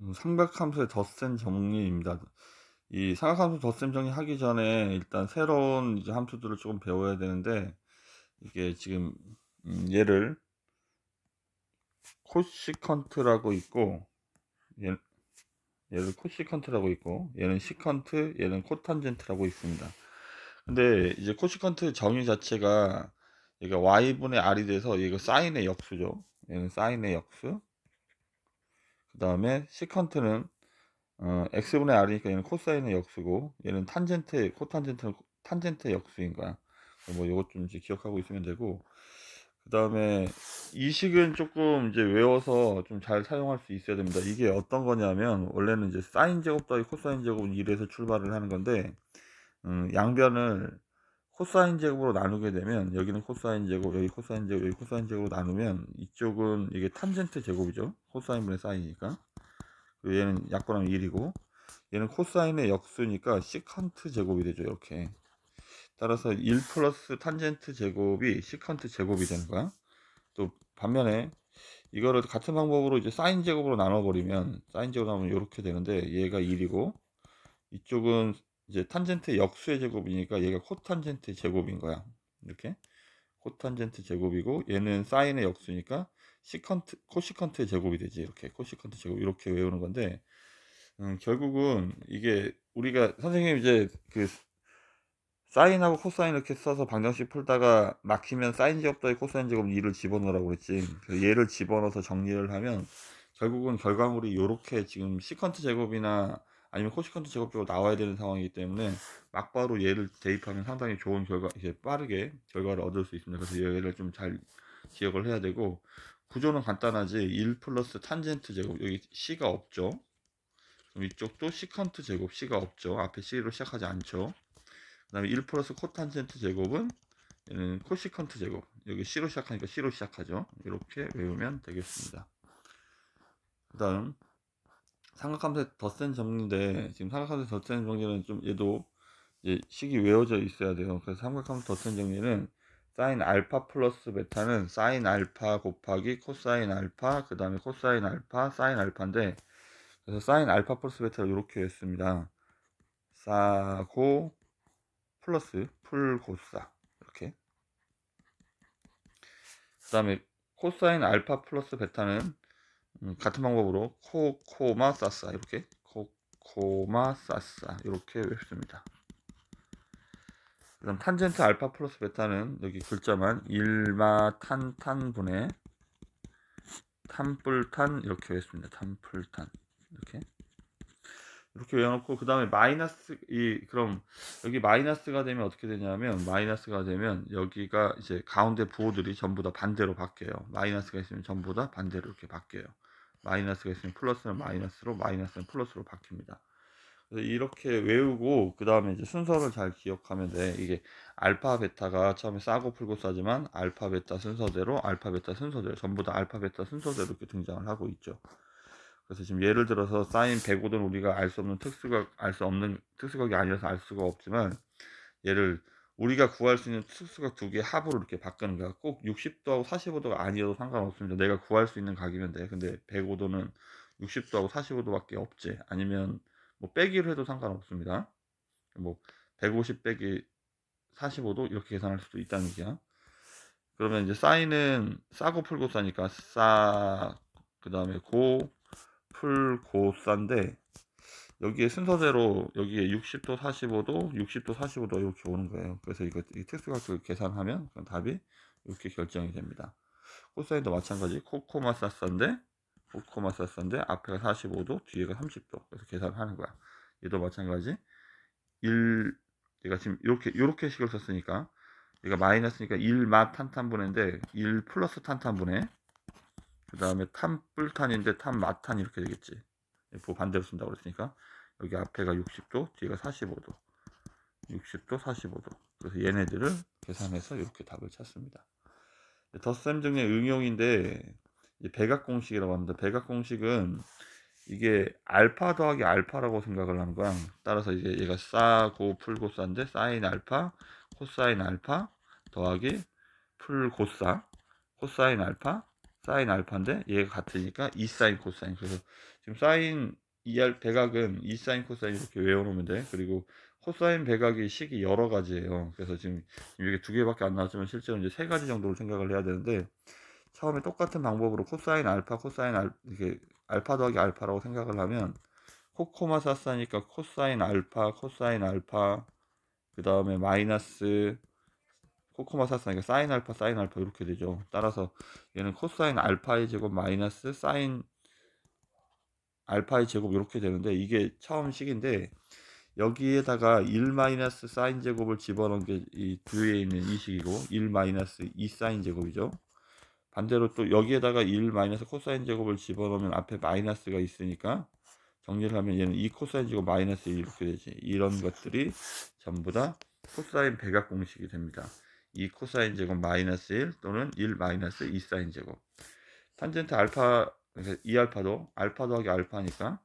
음, 삼각함수의 덧셈 정리입니다. 이 삼각함수 덧셈 정리 하기 전에 일단 새로운 이제 함수들을 조금 배워야 되는데 이게 지금 음, 얘를 코시컨트라고 있고 얘, 얘를 코시컨트라고 있고 얘는 시컨트 얘는 코탄젠트라고 있습니다. 근데 이제 코시컨트 정의 자체가 얘가 y분의 r이 돼서 얘가 사인의 역수죠. 얘는 사인의 역수 그 다음에 시컨트는 어, x분의 r이니까 얘는 코사인의 역수고 얘는 탄젠트 의 코탄젠트는 탄젠트의 역수인 거야 뭐 요것 좀 이제 기억하고 있으면 되고 그 다음에 이 식은 조금 이제 외워서 좀 잘 사용할 수 있어야 됩니다 이게 어떤 거냐면 원래는 이제 사인 제곱 더하 코사인 제곱은 1에서 출발을 하는 건데 음, 양변을 코사인 제곱으로 나누게 되면 여기는 코사인 제곱, 여기 코사인 제곱, 여기 코사인 제곱으로 나누면 이쪽은 이게 탄젠트 제곱이죠. 코사인 분의 사인이니까. 얘는 약분하 1이고 얘는 코사인의 역수니까 시칸트 제곱이 되죠. 이렇게. 따라서 1 플러스 탄젠트 제곱이 시칸트 제곱이 되는 거야. 또 반면에 이거를 같은 방법으로 이제 사인 제곱으로 나눠버리면 사인 제곱 하면 이렇게 되는데 얘가 1이고 이쪽은 이제 탄젠트 역수의 제곱이니까 얘가 코탄젠트 제곱인 거야. 이렇게 코탄젠트 제곱이고 얘는 사인의 역수니까 시컨트 코시컨트의 제곱이 되지. 이렇게 코시컨트 제곱 이렇게 외우는 건데 음, 결국은 이게 우리가 선생님 이제 그 사인하고 코사인 이렇게 써서 방정식 풀다가 막히면 사인 제곱 더해 코사인 제곱 2를 집어넣으라고 그랬지. 그 얘를 집어넣어서 정리를 하면 결국은 결과물이 이렇게 지금 시컨트 제곱이나 아니면 코시컨트 제곱적으로 나와야 되는 상황이기 때문에 막바로 얘를 대입하면 상당히 좋은 결과 이제 빠르게 결과를 얻을 수 있습니다. 그래서 얘를 좀 잘 기억을 해야 되고 구조는 간단하지 1 플러스 탄젠트 제곱 여기 C가 없죠. 이쪽도 시컨트 제곱 C가 없죠. 앞에 C로 시작하지 않죠. 그 다음에 1 플러스 코탄젠트 제곱은 얘는 코시컨트 제곱 여기 C로 시작하니까 C로 시작하죠. 이렇게 외우면 되겠습니다. 그 다음 삼각함수의 덧센 정리인데 네. 지금 삼각함수의 덧센 정리는 좀 얘도 이제 식이 외워져 있어야 돼요. 그래서 삼각함수 덧센 정리는 사인 알파 플러스 베타는 사인 알파 곱하기 코사인 알파 그 다음에 코사인 알파 사인 알파인데 그래서 사인 알파 플러스 베타를 이렇게 했습니다. 사고 플러스 풀고사 이렇게 그 다음에 코사인 알파 플러스 베타는 음, 같은 방법으로 코코마 싸싸 이렇게 코코마 싸싸 이렇게 외웁니다. 그럼 탄젠트 알파 플러스 베타는 여기 글자만 일마탄탄분의 탄뿔탄 이렇게 외웠습니다. 탄뿔탄 이렇게 이렇게 외워놓고 그 다음에 마이너스 이 그럼 여기 마이너스가 되면 어떻게 되냐면 마이너스가 되면 여기가 이제 가운데 부호들이 전부 다 반대로 바뀌어요. 마이너스가 있으면 전부 다 반대로 이렇게 바뀌어요. 마이너스가 있으면 플러스는 마이너스로 마이너스는 플러스로 바뀝니다. 그래서 이렇게 외우고 그 다음에 이제 순서를 잘 기억하면 돼. 이게 알파 베타가 처음에 싸고 풀고 싸지만 알파 베타 순서대로 알파 베타 순서대로 전부 다 알파 베타 순서대로 이렇게 등장을 하고 있죠. 그래서 지금 예를 들어서 사인 105는 우리가 알 수 없는 특수각 알 수 없는 특수각이 아니라서 알 수가 없지만 예를 우리가 구할 수 있는 특수각 두개 합으로 이렇게 바꾸는 거야. 꼭 60도하고 45도가 아니어도 상관없습니다. 내가 구할 수 있는 각이면 돼. 근데 105도는 60도하고 45도밖에 없지. 아니면 뭐 빼기를 해도 상관없습니다. 뭐 150 빼기 45도 이렇게 계산할 수도 있다는 얘기야. 그러면 이제 사인은 싸고 풀고 싸니까 싸 그다음에 고 풀고 싼데 여기에 순서대로 여기에 60도 45도 60도 45도 이렇게 오는 거예요 그래서 이거 이 특수각도를 계산하면 답이 이렇게 결정이 됩니다 코사인도 마찬가지 코코마 사사인데 코코마 사사인데 앞에가 45도 뒤에가 30도 그래서 계산하는 거야 얘도 마찬가지 1 얘가 지금 이렇게 이렇게 식을 썼으니까 얘가 마이너스니까 1 마 탄탄분해인데 1 플러스 탄탄분해 그 다음에 탄불탄인데 탄마탄 이렇게 되겠지 뭐 반대로 쓴다고 그랬으니까 여기 앞에가 60도 뒤가 45도 60도 45도 그래서 얘네들을 계산해서 이렇게 답을 찾습니다 덧셈 등의 응용인데 배각 공식이라고 합니다 배각 공식은 이게 알파 더하기 알파라고 생각을 하는 거야 따라서 이제 얘가 싸고 풀고싸인데 사인 알파 코사인 알파 더하기 풀고싸 코사인 알파 사인 알파인데 얘가 같으니까 이 사인 코사인 그래서 지금 사인 2알 대각은 이 사인 코사인 이렇게 외워놓으면 돼 그리고 코사인 배각의 식이 여러 가지예요 그래서 지금 이게 두 개밖에 안 나왔지만 실제로 이제 세 가지 정도로 생각을 해야 되는데 처음에 똑같은 방법으로 코사인 알파 코사인 알 이렇게 알파 더하기 알파라고 생각을 하면 코코마 사사니까 코사인 알파 코사인 알파 그 다음에 마이너스 코코마 사스니까 사인 알파 사인 알파 이렇게 되죠. 따라서 얘는 코사인 알파의 제곱 마이너스 사인 알파의 제곱 이렇게 되는데 이게 처음 식인데 여기에다가 1 마이너스 사인 제곱을 집어넣은 게 이 뒤에 있는 이 식이고 1 마이너스 2 사인 제곱이죠. 반대로 또 여기에다가 1 마이너스 코사인 제곱을 집어넣으면 앞에 마이너스가 있으니까 정리를 하면 얘는 2 코사인 제곱 마이너스 1 이렇게 되지. 이런 것들이 전부 다 코사인 백악 공식이 됩니다. 2 코사인 제곱 마이너스 1 또는 1 마이너스 2 사인 제곱 탄젠트 알파 그 2알파도 알파 도하기 알파니까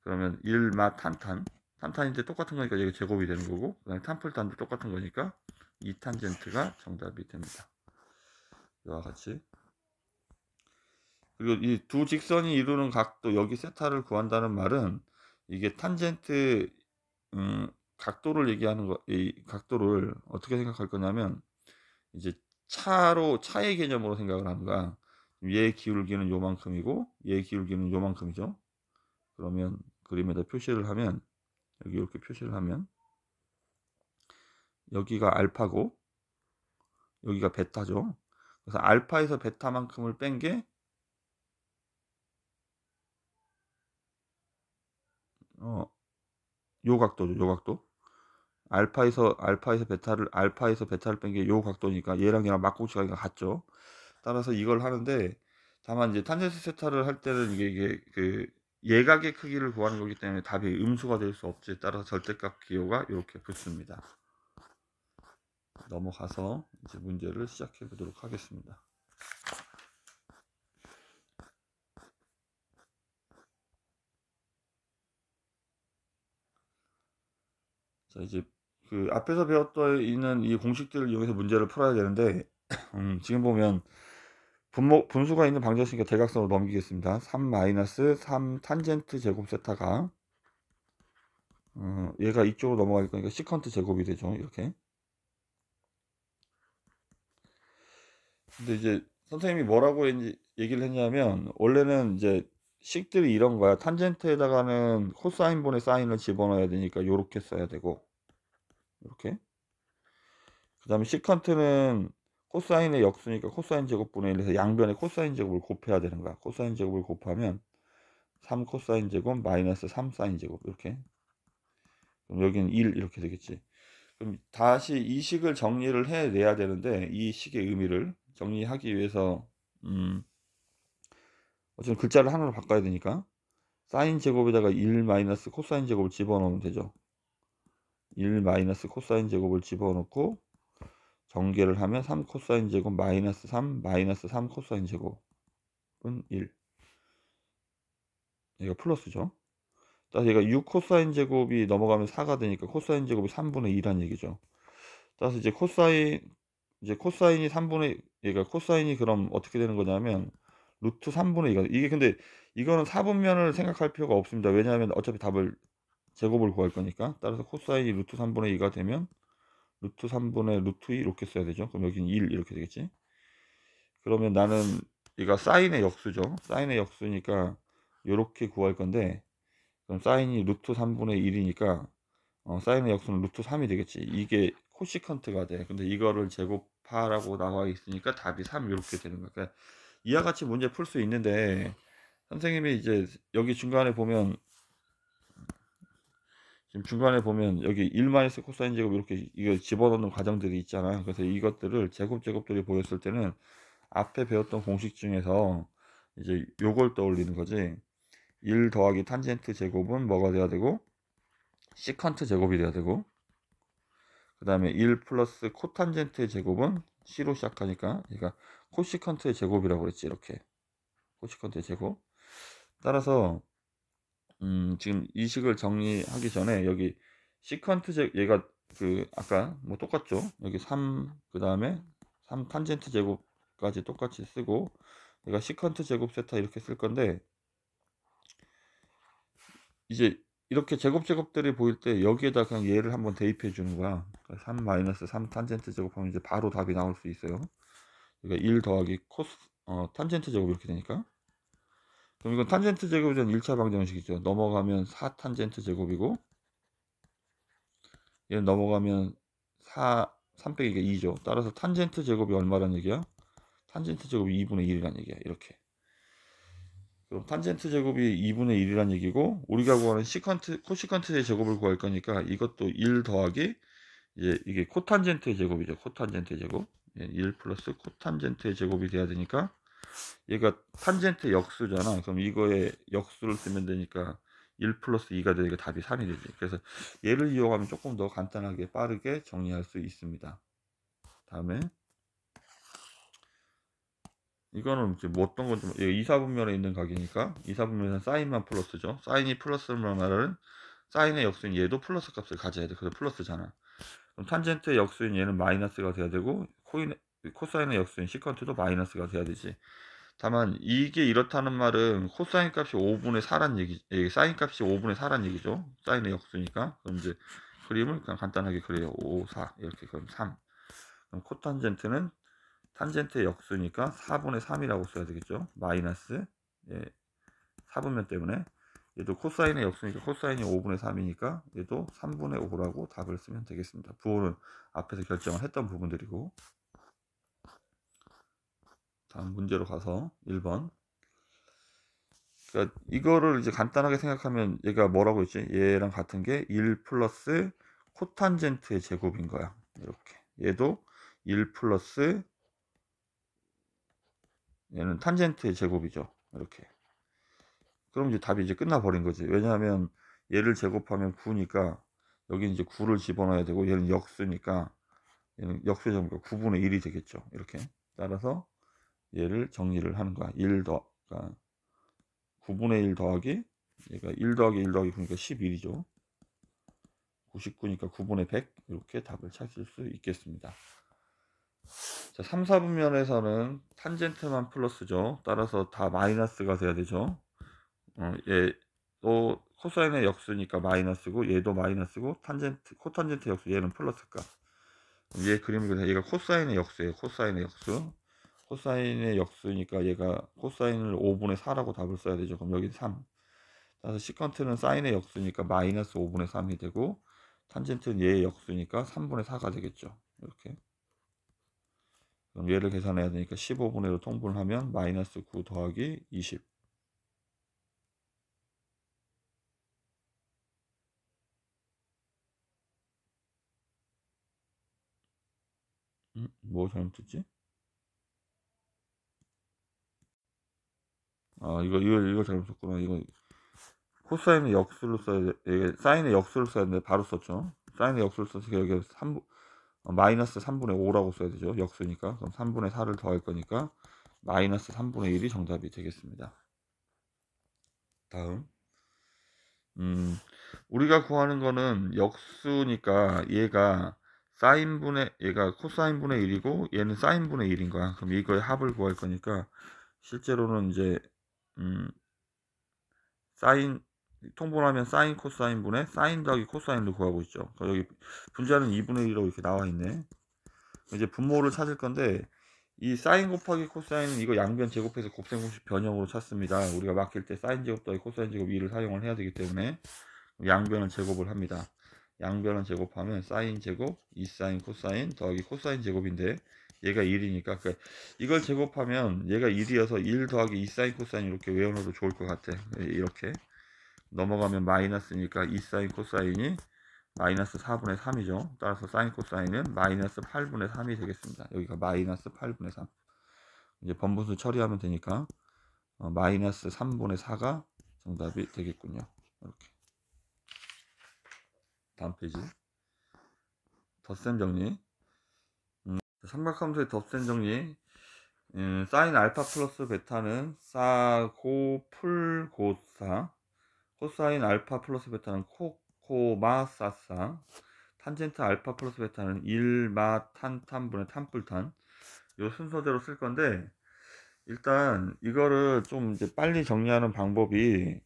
그러면 1 마 탄탄 탄탄인데 똑같은 거니까 이게 제곱이 되는 거고 그다음에 탄플탄도 똑같은 거니까 2탄젠트가 정답이 됩니다 이와 같이 그리고 이 두 직선이 이루는 각도 여기 세타를 구한다는 말은 이게 탄젠트 음, 각도를 얘기하는 거, 이 각도를 어떻게 생각할 거냐면 이제 차로 차의 개념으로 생각을 하는가 얘 기울기는 요만큼이고 얘 기울기는 요만큼이죠 그러면 그림에다 표시를 하면 여기 이렇게 표시를 하면 여기가 알파고 여기가 베타죠 그래서 알파에서 베타만큼을 뺀 게 어, 요 각도죠 요 각도 알파에서 알파에서 베타를 알파에서 베타를 뺀 게 요 각도니까 얘랑 얘랑 막고치 가기가 같죠. 따라서 이걸 하는데 다만 이제 탄젠스 세타를 할 때는 이게, 이게 그 예각의 크기를 구하는 거기 때문에 답이 음수가 될 수 없지 따라서 절대값 기호가 이렇게 붙습니다. 넘어가서 이제 문제를 시작해 보도록 하겠습니다. 자 이제 그 앞에서 배웠던 있는 이 공식들을 이용해서 문제를 풀어야 되는데 음, 지금 보면 분모, 분수가 있는 방정식의 대각선으로 넘기겠습니다. 3 3 탄젠트 제곱 세타가 어, 얘가 이쪽으로 넘어갈 거니까 시컨트 제곱이 되죠. 이렇게. 근데 이제 선생님이 뭐라고 얘기를 했냐면 원래는 이제 식들이 이런 거야. 탄젠트에다가는 코사인본의 사인을 집어넣어야 되니까 이렇게 써야 되고 이렇게 그 다음에 시칸트는 코사인의 역수니까 코사인 제곱분의 1에서 양변의 코사인 제곱을 곱해야 되는 거야 코사인 제곱을 곱하면 3 코사인 제곱 마이너스 3 사인 제곱 이렇게 그럼 여기는 1 이렇게 되겠지 그럼 다시 이 식을 정리를 해내야 되는데 이 식의 의미를 정리하기 위해서 음 어쨌든 글자를 하나로 바꿔야 되니까 사인 제곱에다가 1 마이너스 코사인 제곱을 집어넣으면 되죠 1 마이너스 코사인 제곱을 집어넣고 정계를 하면 3 코사인 제곱 마이너스 3 마이너스 3 코사인 제곱은 1 얘가 플러스죠 따라서 얘가 6 코사인 제곱이 넘어가면 4가 되니까 코사인 제곱이 3분의 2란 얘기죠 따라서 이제 코사인 이제 코사인이 3분의 얘가 코사인이 그럼 어떻게 되는 거냐면 루트 3분의 2가 이게 근데 이거는 4분면을 생각할 필요가 없습니다 왜냐하면 어차피 답을 제곱을 구할 거니까 따라서 코사인이 루트 3분의 2가 되면 루트 3분의 루트 2 이렇게 써야 되죠 그럼 여기는 1 이렇게 되겠지 그러면 나는 이거 사인의 역수죠 사인의 역수니까 이렇게 구할 건데 그럼 사인이 루트 3분의 1이니까 어, 사인의 역수는 루트 3이 되겠지 이게 코시컨트가 돼 근데 이거를 제곱하라고 나와 있으니까 답이 3 이렇게 되는 거야 그러니까 이와 같이 문제 풀 수 있는데 선생님이 이제 여기 중간에 보면 지금 중간에 보면 여기 1마이너스 코사인 제곱 이렇게 이거 집어넣는 과정들이 있잖아. 그래서 이것들을 제곱 제곱들이 보였을 때는 앞에 배웠던 공식 중에서 이제 요걸 떠올리는 거지. 1 더하기 탄젠트 제곱은 뭐가 돼야 되고 시컨트 제곱이 돼야 되고 그 다음에 1 플러스 코탄젠트의 제곱은 C로 시작하니까 그러니까 코시컨트의 제곱이라고 그랬지 이렇게 코시컨트의 제곱 따라서 음, 지금 이 식을 정리하기 전에 여기 시퀀트 제 얘가 그 아까 뭐 똑같죠? 여기 3 그다음에 3 탄젠트 제곱까지 똑같이 쓰고 얘가 시퀀트 제곱 세타 이렇게 쓸 건데 이제 이렇게 제곱 제곱들이 보일 때 여기에다 그냥 얘를 한번 대입해 주는 거야. 3 그러니까 3 탄젠트 제곱하면 이제 바로 답이 나올 수 있어요. 그러니까 1 더하기 코스 어 탄젠트 제곱 이렇게 되니까 그럼 이건 탄젠트 제곱이 전 1차 방정식이죠. 넘어가면 4 탄젠트 제곱이고 얘는 넘어가면 4 3 빼기 2죠. 따라서 탄젠트 제곱이 얼마란 얘기야? 탄젠트 제곱이 2분의 1이란 얘기야. 이렇게. 그럼 탄젠트 제곱이 2분의 1이란 얘기고 우리가 구하는 시컨트 코시컨트의 제곱을 구할 거니까 이것도 1 더하기 이제 이게 코탄젠트의 제곱이죠. 코탄젠트의 제곱. 1 플러스 코탄젠트의 제곱이 돼야 되니까 얘가 탄젠트 역수잖아. 그럼 이거에 역수를 쓰면 되니까 1 플러스 2가 되니까 답이 3이 되지. 그래서 얘를 이용하면 조금 더 간단하게 빠르게 정리할 수 있습니다. 다음에 이거는 이제 뭐 어떤 건지 이사분면에 있는 각이니까 이사분면은 사인만 플러스죠. 사인이 플러스만 말하는 사인의 역수인 얘도 플러스 값을 가져야 돼. 그래서 플러스잖아. 그럼 탄젠트의 역수인 얘는 마이너스가 돼야 되고 코인, 코사인의 역수인 시퀀트도 마이너스가 돼야 되지. 다만 이게 이렇다는 말은 코사인 값이 5분의 4란 얘기, 예, 사인 값이 5분의 4란 얘기죠. 사인의 역수니까. 그럼 이제 그림을 그냥 간단하게 그려요. 5, 4 이렇게 그럼 3. 그럼 코탄젠트는 탄젠트의 역수니까 4분의 3이라고 써야 되겠죠. 마이너스 예, 4분면 때문에 얘도 코사인의 역수니까 코사인이 5분의 3이니까 얘도 3분의 5라고 답을 쓰면 되겠습니다. 부호는 앞에서 결정을 했던 부분들이고 다음 문제로 가서 1번. 그러니까 이거를 이제 간단하게 생각하면 얘가 뭐라고 했지? 얘랑 같은 게 1 플러스 코탄젠트의 제곱인 거야. 이렇게. 얘도 1 플러스 얘는 탄젠트의 제곱이죠. 이렇게. 그럼 이제 답이 이제 끝나버린 거지. 왜냐하면 얘를 제곱하면 9니까 여기 이제 9를 집어넣어야 되고 얘는 역수니까 얘는 역수 제과 9분의 1이 되겠죠. 이렇게. 따라서 얘를 정리를 하는 거야. 1 더, 그러니까 9분의 1 더하기, 얘가 1 더하기 1 더하기 그러니까 11이죠. 99니까 9분의 100 이렇게 답을 찾을 수 있겠습니다. 자, 3, 4분면에서는 탄젠트만 플러스죠. 따라서 다 마이너스가 돼야 되죠. 어, 얘, 또 코사인의 역수니까 마이너스고 얘도 마이너스고 탄젠트, 코탄젠트 역수 얘는 플러스값. 얘 그림을 그냥 얘가 코사인의 역수예요. 코사인의 역수. 코사인의 역수니까 얘가 코사인을 5분의 4라고 답을 써야 되죠. 그럼 여기 3. 따라서 시컨트는 사인의 역수니까 마이너스 5분의 3이 되고 탄젠트는 얘의 역수니까 3분의 4가 되겠죠. 이렇게. 그럼 얘를 계산해야 되니까 15분의로 통분하면 마이너스 9 더하기 20. 음, 뭐 잘못했지? 아 이거 이거 이거 잘못했구나 이거 코사인의 역수를 써야 이게 사인의 역수를 써야 되는데 바로 썼죠 사인의 역수를 써서 여기 3 어, 마이너스 3분의 5라고 써야 되죠 역수니까 그럼 3분의 4를 더할 거니까 마이너스 3분의 1이 정답이 되겠습니다 다음 음 우리가 구하는 거는 역수니까 얘가 사인분의 얘가 코사인분의 1이고 얘는 사인분의 1인 거야 그럼 이거의 합을 구할 거니까 실제로는 이제 음, 사인 통보를 하면 사인 코사인 분의 사인 더하기 코사인도 구하고 있죠. 그러니까 여기 분자는 2분의 1로 이렇게 나와 있네. 이제 분모를 찾을 건데 이 사인 곱하기 코사인은 이거 양변 제곱해서 곱셈곱식 변형으로 찾습니다. 우리가 막힐 때 사인 제곱 더하기 코사인 제곱 2를 사용을 해야 되기 때문에 양변을 제곱을 합니다. 양변을 제곱하면 사인 제곱, 2사인 코사인 더하기 코사인 제곱인데 얘가 1이니까 그러니까 이걸 제곱하면 얘가 1이어서 1 더하기 2 사인 코사인 이렇게 외워놔도 좋을 것 같아 이렇게 넘어가면 마이너스니까 2 사인 코사인이 마이너스 4분의 3이죠 따라서 사인 코사인은 마이너스 8분의 3이 되겠습니다 여기가 마이너스 8분의 3 이제 번분수 처리하면 되니까 어, 마이너스 3분의 4가 정답이 되겠군요 이렇게 다음 페이지 덧셈 정리 삼각함수의 덧셈 정리 음, 사인 알파 플러스 베타는 사고 풀 고사 코사인 알파 플러스 베타는 코코마사사 탄젠트 알파 플러스 베타는 일마탄탄분의 탄 불, 탄요 순서대로 쓸 건데 일단 이거를 좀 이제 빨리 정리하는 방법이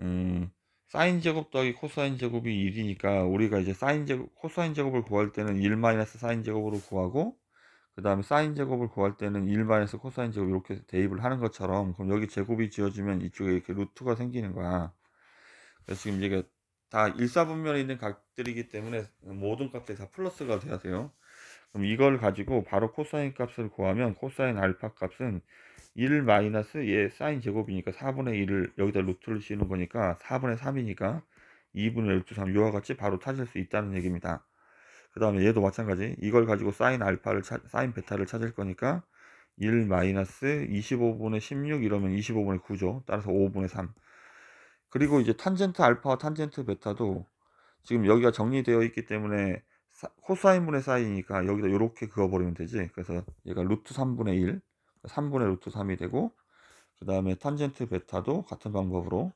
음, 사인 제곱 더하기 코사인 제곱이 1이니까 우리가 이제 사인 제곱 코사인 제곱을 구할 때는 1 마이너스 사인 제곱으로 구하고 그 다음에 사인 제곱을 구할 때는 일반에서 코사인 제곱 이렇게 대입을 하는 것처럼 그럼 여기 제곱이 지어지면 이쪽에 이렇게 루트가 생기는 거야 그래서 지금 이게 다 일사분면에 있는 각들이기 때문에 모든 값들다 플러스가 돼야 돼요 그럼 이걸 가지고 바로 코사인 값을 구하면 코사인 알파 값은 1 마이너스 얘 사인 제곱이니까 4분의 1을 여기다 루트를 씌우는 거니까 4분의 3이니까 2분의 12, 3 이와 같이 바로 찾을 수 있다는 얘기입니다 그 다음에 얘도 마찬가지 이걸 가지고 사인 알파를 차, 사인 베타를 찾을 거니까 1 마이너스 25분의 16 이러면 25분의 9죠 따라서 5분의 3 그리고 이제 탄젠트 알파와 탄젠트 베타도 지금 여기가 정리되어 있기 때문에 사, 코사인분의 사인이니까 여기다 이렇게 그어버리면 되지 그래서 얘가 루트 3분의 1 3분의 루트 3이 되고 그 다음에 탄젠트 베타도 같은 방법으로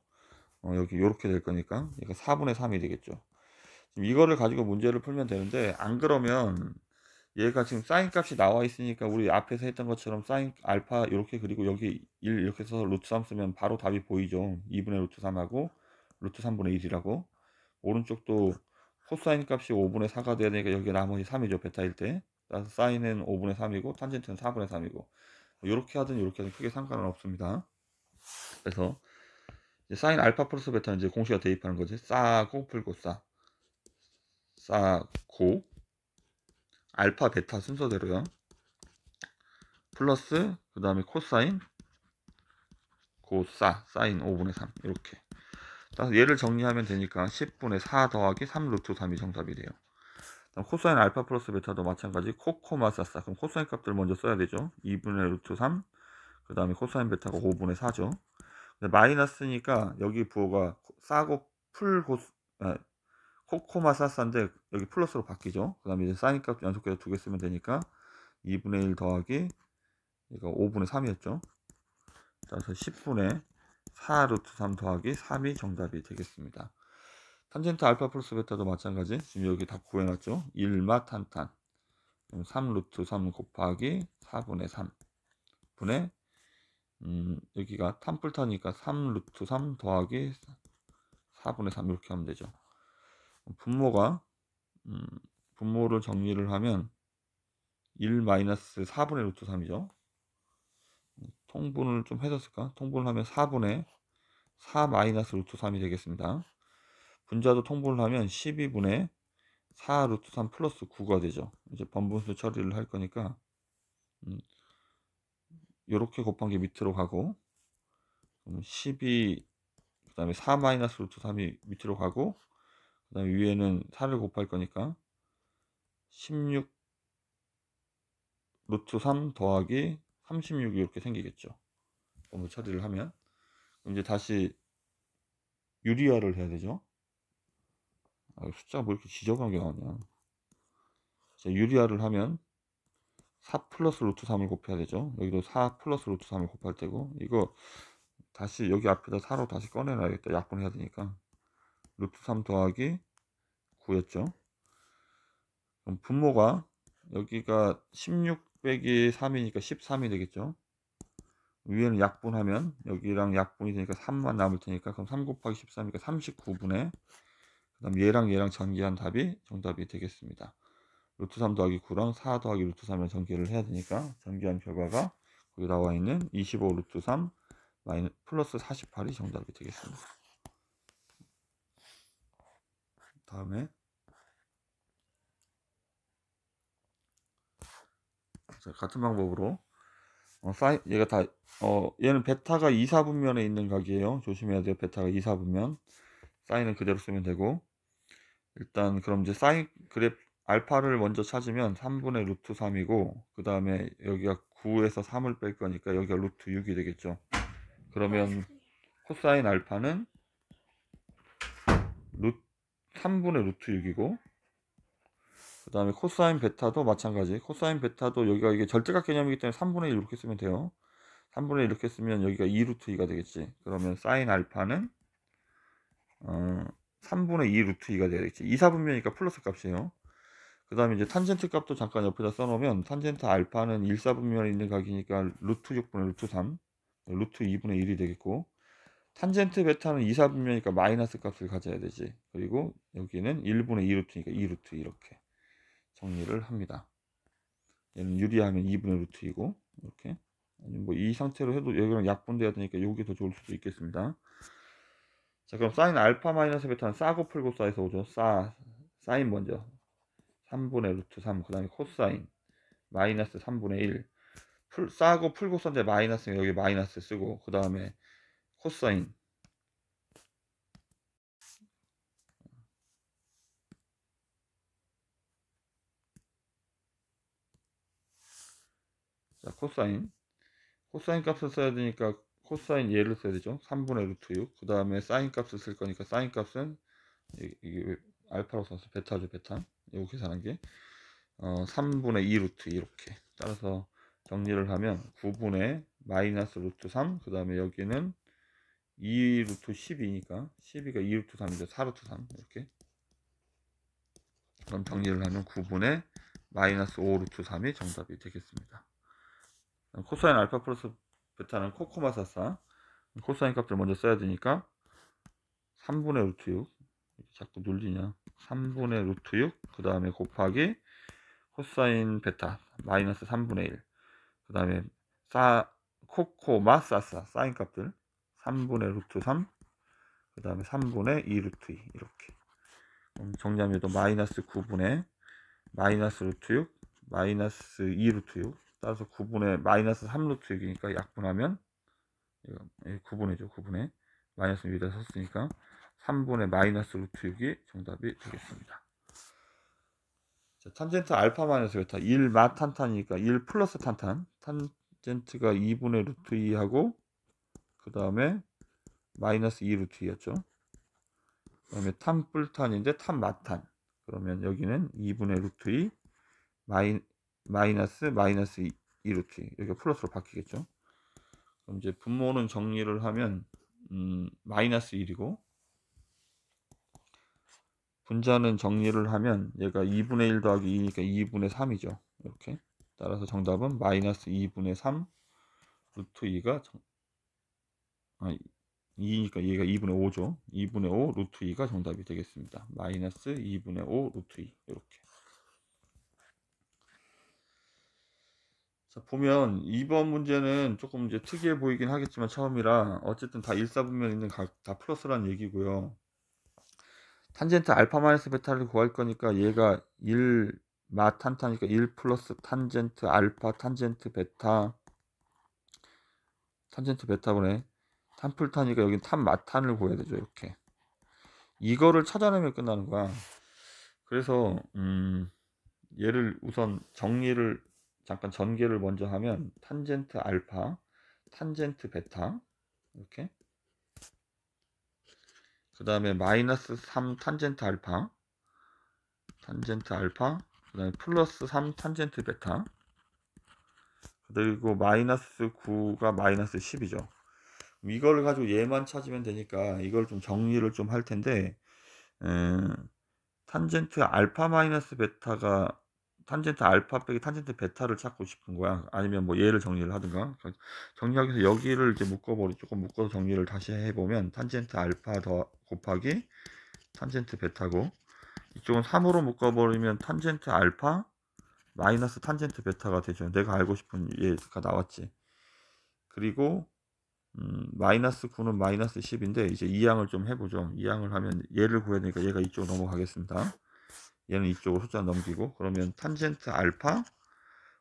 어, 여기 이렇게될 거니까 얘가 4분의 3이 되겠죠 이거를 가지고 문제를 풀면 되는데 안 그러면 얘가 지금 사인 값이 나와 있으니까 우리 앞에서 했던 것처럼 사인 알파 이렇게 그리고 여기 1 이렇게 써서 루트 3 쓰면 바로 답이 보이죠. 2분의 루트 3하고 루트 3분의 1이라고 오른쪽도 코사인 값이 5분의 4가 돼야 되니까 여기 나머지 3이죠. 베타일 때 따라서 사인은 5분의 3이고 탄젠트는 4분의 3이고 이렇게 뭐 하든 이렇게 하든 크게 상관은 없습니다. 그래서 이제 사인 알파 플러스 베타는 이제 공식을 대입하는 거지. 싸고 풀고 싸. 싸고 알파 베타 순서대로요 플러스 그 다음에 코사인 고사 사인 5분의 3 이렇게 따서 얘를 정리하면 되니까 10분의 4 더하기 3 루트 3이 정답이 돼요 코사인 알파 플러스 베타도 마찬가지 코코마 사사 그럼 코사인 값들 먼저 써야 되죠 2분의 루트 3 그 다음에 코사인 베타가 5분의 4죠 근데 마이너스니까 여기 부호가 싸고 풀 고스 아, 코코마 사싼데 여기 플러스로 바뀌죠. 그 다음에 이제 싸니까 연속해서 두 개 쓰면 되니까 2분의 1 더하기 이거 5분의 3이었죠. 그래서 10분의 4 루트 3 더하기 3이 정답이 되겠습니다. 탄젠트 알파 플러스 베타도 마찬가지. 지금 여기 다 구해놨죠. 1마 탄탄. 3 루트 3 곱하기 4분의 3 분의 음, 여기가 탄뿔타니까 3 루트 3 더하기 4분의 3 이렇게 하면 되죠. 분모가 음, 분모를 정리를 하면 1 4분의 루트 3이죠. 통분을 좀 해줬을까? 통분을 하면 4분의 4마이너 루트 3이 되겠습니다. 분자도 통분을 하면 12분의 4 루트 3 플러스 9가 되죠. 이제 번분수 처리를 할 거니까 이렇게 음, 곱한 게 밑으로 가고 12 그 다음에 4마이너 루트 3이 밑으로 가고 그 다음 위에는 4를 곱할 거니까 16 루트 3 더하기 36이 렇게 생기겠죠. 너무 처리를 하면 이제 다시 유리화를 해야 되죠. 아, 숫자가 뭐 이렇게 지저분하게 나오냐. 유리화를 하면 4 플러스 루트 3을 곱해야 되죠. 여기도 4 플러스 루트 3을 곱할 때고 이거 다시 여기 앞에다 4로 다시 꺼내놔야겠다. 약분해야 되니까. 루트 3 더하기 9였죠. 그럼 분모가 여기가 16 빼기 3이니까 13이 되겠죠. 위에는 약분하면 여기랑 약분이 되니까 3만 남을 테니까 그럼 3 곱하기 13이니까 39분의 그 다음 얘랑 얘랑 전개한 답이 정답이 되겠습니다. 루트 3 더하기 9랑 4 더하기 루트 3을 전개를 해야 되니까 전개한 결과가 거기 나와 있는 25 루트 3 플러스 48이 정답이 되겠습니다. 다음에 자, 같은 방법으로 어, 사이, 얘가 다, 어, 얘는 베타가 2, 4분면에 있는 각이에요. 조심해야 돼요. 베타가 2, 4분면. 사인은 그대로 쓰면 되고. 일단, 그럼 이제 사인 그래프, 알파를 먼저 찾으면 3분의 루트 3이고, 그 다음에 여기가 9에서 3을 뺄 거니까 여기가 루트 6이 되겠죠. 그러면 아, 네. 코사인 알파는 루트 3분의 루트 6이고 그 다음에 코사인 베타도 마찬가지 코사인 베타도 여기가 이게 절대값 개념이기 때문에 3분의 1 이렇게 쓰면 돼요 3분의 1 이렇게 쓰면 여기가 2 루트 2가 되겠지 그러면 사인 알파는 어, 3분의 2 루트 2가 되겠지 2, 4분면이니까 플러스 값이에요 그 다음에 이제 탄젠트 값도 잠깐 옆에다 써놓으면 탄젠트 알파는 1, 4분면에 있는 각이니까 루트 6분의 루트 3 루트 2분의 1이 되겠고 탄젠트 베타는 2, 4분면이니까 그러니까 마이너스 값을 가져야 되지. 그리고 여기는 1분의 2루트니까 2루트 이렇게 정리를 합니다. 얘는 유리하면 2분의 루트이고 이렇게 뭐이 상태로 해도 여기랑 약분돼야 되니까 이게 더 좋을 수도 있겠습니다. 자 그럼 사인 알파 마이너스 베타는 싸고 풀고 싸에서 오죠. 싸 사인 먼저 3분의 루트 3 그 다음에 코사인 마이너스 3분의 1 풀, 싸고 풀고 썼는데 마이너스 여기 마이너스 쓰고 그 다음에 코사인 자 코사인 코사인 값을 써야 되니까 코사인 예를 써야 되죠 3분의 루트 6그 다음에 사인 값을 쓸 거니까 사인 값은 이게 알파로 써서 베타죠 베타 이거 계산한 게 어, 3분의 2 루트 이렇게 따라서 정리를 하면 9분의 마이너스 루트 3 그 다음에 여기는 2 루트 12니까 12가 2 루트 3이죠 4 루트 3 이렇게 그럼 정리를 하면 9분의 마이너스 5 루트 3이 정답이 되겠습니다 코사인 알파 플러스 베타는 코코마사사 코사인 값을 먼저 써야 되니까 3분의 루트 6 자꾸 눌리냐 3분의 루트 6 그 다음에 곱하기 코사인 베타 마이너스 3분의 1 그 다음에 사 코코마사사 사인 값들 3분의 루트 3, 그 다음에 3분의 2 루트 2 이렇게 정리하면 또 마이너스 9분의 마이너스 루트 6 마이너스 2 루트 6 따라서 9분의 마이너스 3 루트 6이니까 약분하면 9분의죠 9분의 마이너스 6에다 썼으니까 3분의 마이너스 루트 6이 정답이 되겠습니다 자, 탄젠트 알파 마이너스 베타 1마 탄탄이니까 1 플러스 탄탄 탄젠트가 2분의 루트 2하고 그 다음에 마이너스 2루트였죠. 2그 다음에 탄뿔탄인데 탄마탄. 그러면 여기는 2분의 루트 2 마이, 마이너스 마이너스 2, 2루트 2 여기가 플러스로 바뀌겠죠. 그럼 이제 분모는 정리를 하면 음, 마이너스 1이고 분자는 정리를 하면 얘가 2분의 1 더하기 2니까 2분의 3이죠. 이렇게 따라서 정답은 마이너스 2분의 3 루트 2가 정, 아, 2니까 얘가 2분의 5죠. 2분의 5 루트 2가 정답이 되겠습니다. 마이너스 2분의 5 루트 2 이렇게. 자 보면 2번 문제는 조금 이제 특이해 보이긴 하겠지만 처음이라 어쨌든 다 일사분면 있는 각 다플러스란 얘기고요. 탄젠트 알파 마이너스 베타를 구할 거니까 얘가 1 마탄타니까 1 플러스 탄젠트 알파 탄젠트 베타 탄젠트 베타분의 탄풀타니까 여기 탄마탄을 구해야 되죠. 이렇게. 이거를 찾아내면 끝나는 거야. 그래서 음, 얘를 우선 정리를 잠깐 전개를 먼저 하면 탄젠트 알파, 탄젠트 베타 이렇게 그 다음에 마이너스 3 탄젠트 알파 탄젠트 알파 그 다음에 플러스 3 탄젠트 베타 그리고 마이너스 9가 마이너스 10이죠 이걸 가지고 얘만 찾으면 되니까 이걸 좀 정리를 좀 할 텐데 탄젠트 알파 마이너스 베타가 탄젠트 알파 빼기 탄젠트 베타를 찾고 싶은 거야. 아니면 뭐 얘를 정리를 하든가. 정리하기 위해서 여기를 이제 묶어버리 조금 묶어서 정리를 다시 해보면 탄젠트 알파 더 곱하기 탄젠트 베타고 이쪽은 3으로 묶어버리면 탄젠트 알파 마이너스 탄젠트 베타가 되죠. 내가 알고 싶은 얘가 나왔지. 그리고 음, 마이너스 9는 마이너스 10인데 이제 이항을 좀 해보죠. 이항을 하면 얘를 구해야 되니까 얘가 이쪽 으로 넘어가겠습니다. 얘는 이쪽으로 숫자 넘기고 그러면 탄젠트 알파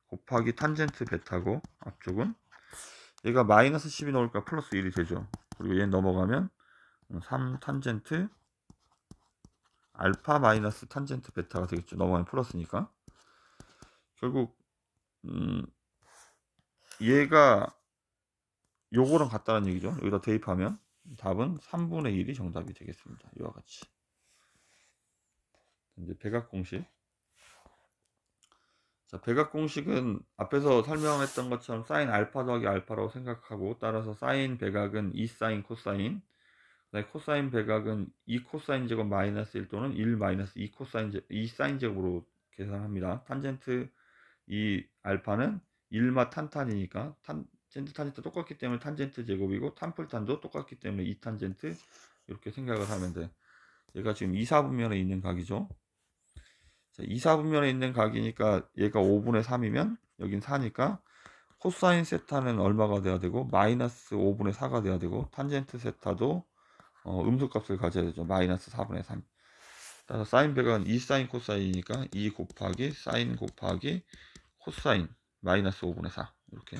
곱하기 탄젠트 베타고 앞쪽은 얘가 마이너스 10이 나올까 플러스 1이 되죠. 그리고 얘 넘어가면 3 탄젠트 알파 마이너스 탄젠트 베타가 되겠죠. 넘어가면 플러스니까. 결국 음, 얘가 요거랑 같다는 얘기죠. 여기다 대입하면 답은 3분의 1이 정답이 되겠습니다. 이와 같이. 이제 백악공식. 자, 백악공식은 앞에서 설명했던 것처럼 사인 알파 더하기 알파라고 생각하고 따라서 사인 백악은 2 사인 코사인 그다음에 코사인 백악은 2 코사인 제곱 마이너스 1 또는 1 마이너스 2 코사인 제2 사인 제곱으로 계산합니다. 탄젠트 이 알파는 1마 탄탄이니까 탄, 젠트 탄젠트 똑같기 때문에 탄젠트 제곱이고 탄풀탄도 똑같기 때문에 2탄젠트 이렇게 생각을 하면 돼. 얘가 지금 2, 4분면에 있는 각이죠. 자, 2, 4분면에 있는 각이니까 얘가 5분의 3이면 여긴 4니까 코사인 세타는 얼마가 돼야 되고 마이너스 5분의 4가 돼야 되고 탄젠트 세타도 어, 음수값을 가져야 되죠. 마이너스 4분의 3. 따라서 사인 배가 2 사인 코사인이니까 2 곱하기 사인 곱하기 코사인 마이너스 5분의 4 이렇게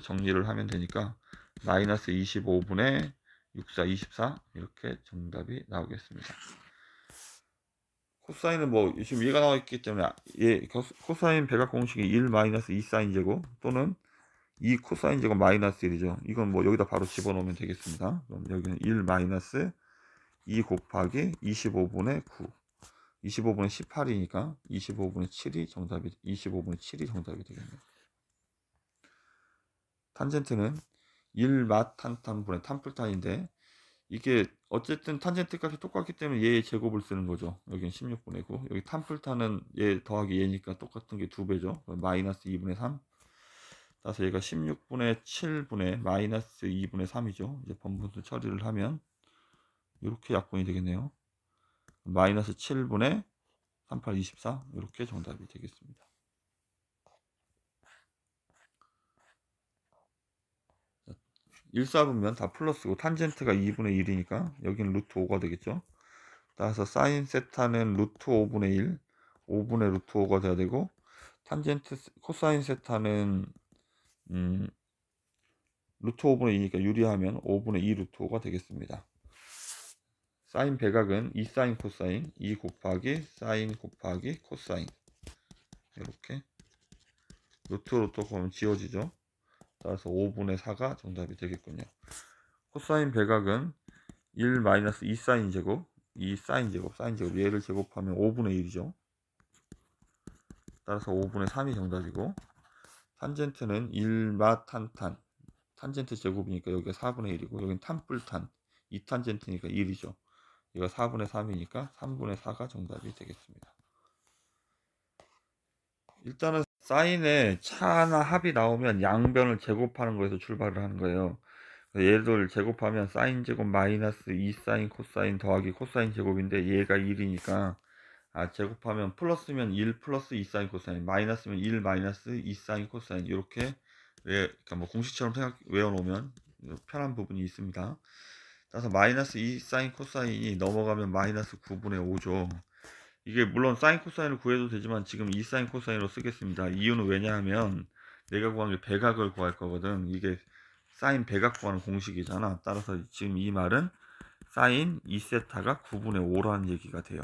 정리를 하면 되니까 마이너스 25분의 64, 24 이렇게 정답이 나오겠습니다. 코사인은 뭐 지금 얘가 나와 있기 때문에 아, 예, 코사인 배각 공식이 1 마이너스 2 사인 제곱 또는 2 코사인 제곱 마이너스 1이죠. 이건 뭐 여기다 바로 집어넣으면 되겠습니다. 그럼 여기는 1 마이너스 2 곱하기 25분의 9 25분의 18이니까 25분의 7이 정답이 25분의 7이 정답이 되겠네요. 탄젠트는 1마 탄탄분의 탄플탄인데 이게 어쨌든 탄젠트 값이 똑같기 때문에 얘의 제곱을 쓰는 거죠. 여기는 16분의고 여기 탄플탄은얘 더하기 얘니까 똑같은 게 두 배죠. 마이너스 2분의 3. 따라서 얘가 16분의 7분의 마이너스 2분의 3이죠. 이제 번분수 처리를 하면 이렇게 약분이 되겠네요. 마이너스 7분의 3824 이렇게 정답이 되겠습니다. 1사분면다 플러스고 탄젠트가 2분의 1이니까 여기는 루트 5가 되겠죠. 따라서 사인 세타는 루트 5분의 1, 5분의 루트 5가 돼야 되고 탄젠트 코사인 세타는 음, 루트 5분의 2니까 유리하면 5분의 2 루트 5가 되겠습니다. 사인 배각은 2 사인 코사인 2 곱하기 사인 곱하기 코사인 이렇게 루트 루트 보면 지워지죠. 따라서 5분의 4가 정답이 되겠군요. 코사인 배각은 1 마이너스 2 사인 제곱, 2 사인 제곱, 사인 제곱 얘를 제곱하면 5분의 1이죠. 따라서 5분의 3이 정답이고 탄젠트는 1마 탄탄 탄젠트 제곱이니까 여기가 4분의 1이고 여기 탄뿔탄 2탄젠트니까 1이죠. 얘가 4분의 3이니까 3분의 4가 정답이 되겠습니다. 일단은 사인에 차나 합이 나오면 양변을 제곱하는 거에서 출발을 하는 거예요. 얘를 제곱하면 사인 제곱 마이너스 2 사인 코사인 더하기 코사인 제곱인데 얘가 1이니까 아 제곱하면 플러스면 1 플러스 2 사인 코사인 마이너스면 1 마이너스 2 사인 코사인 이렇게 그러니까 뭐 공식처럼 생각 외워놓으면 편한 부분이 있습니다. 따라서 마이너스 2 사인 코사인이 넘어가면 마이너스 9분의 5죠. 이게 물론 사인 코사인을 구해도 되지만 지금 이 사인 코사인으로 쓰겠습니다. 이유는 왜냐하면 내가 구한 게 배각을 구할 거거든. 이게 사인 배각 구하는 공식이잖아. 따라서 지금 이 말은 사인 2세타가 9분의 5라는 얘기가 돼요.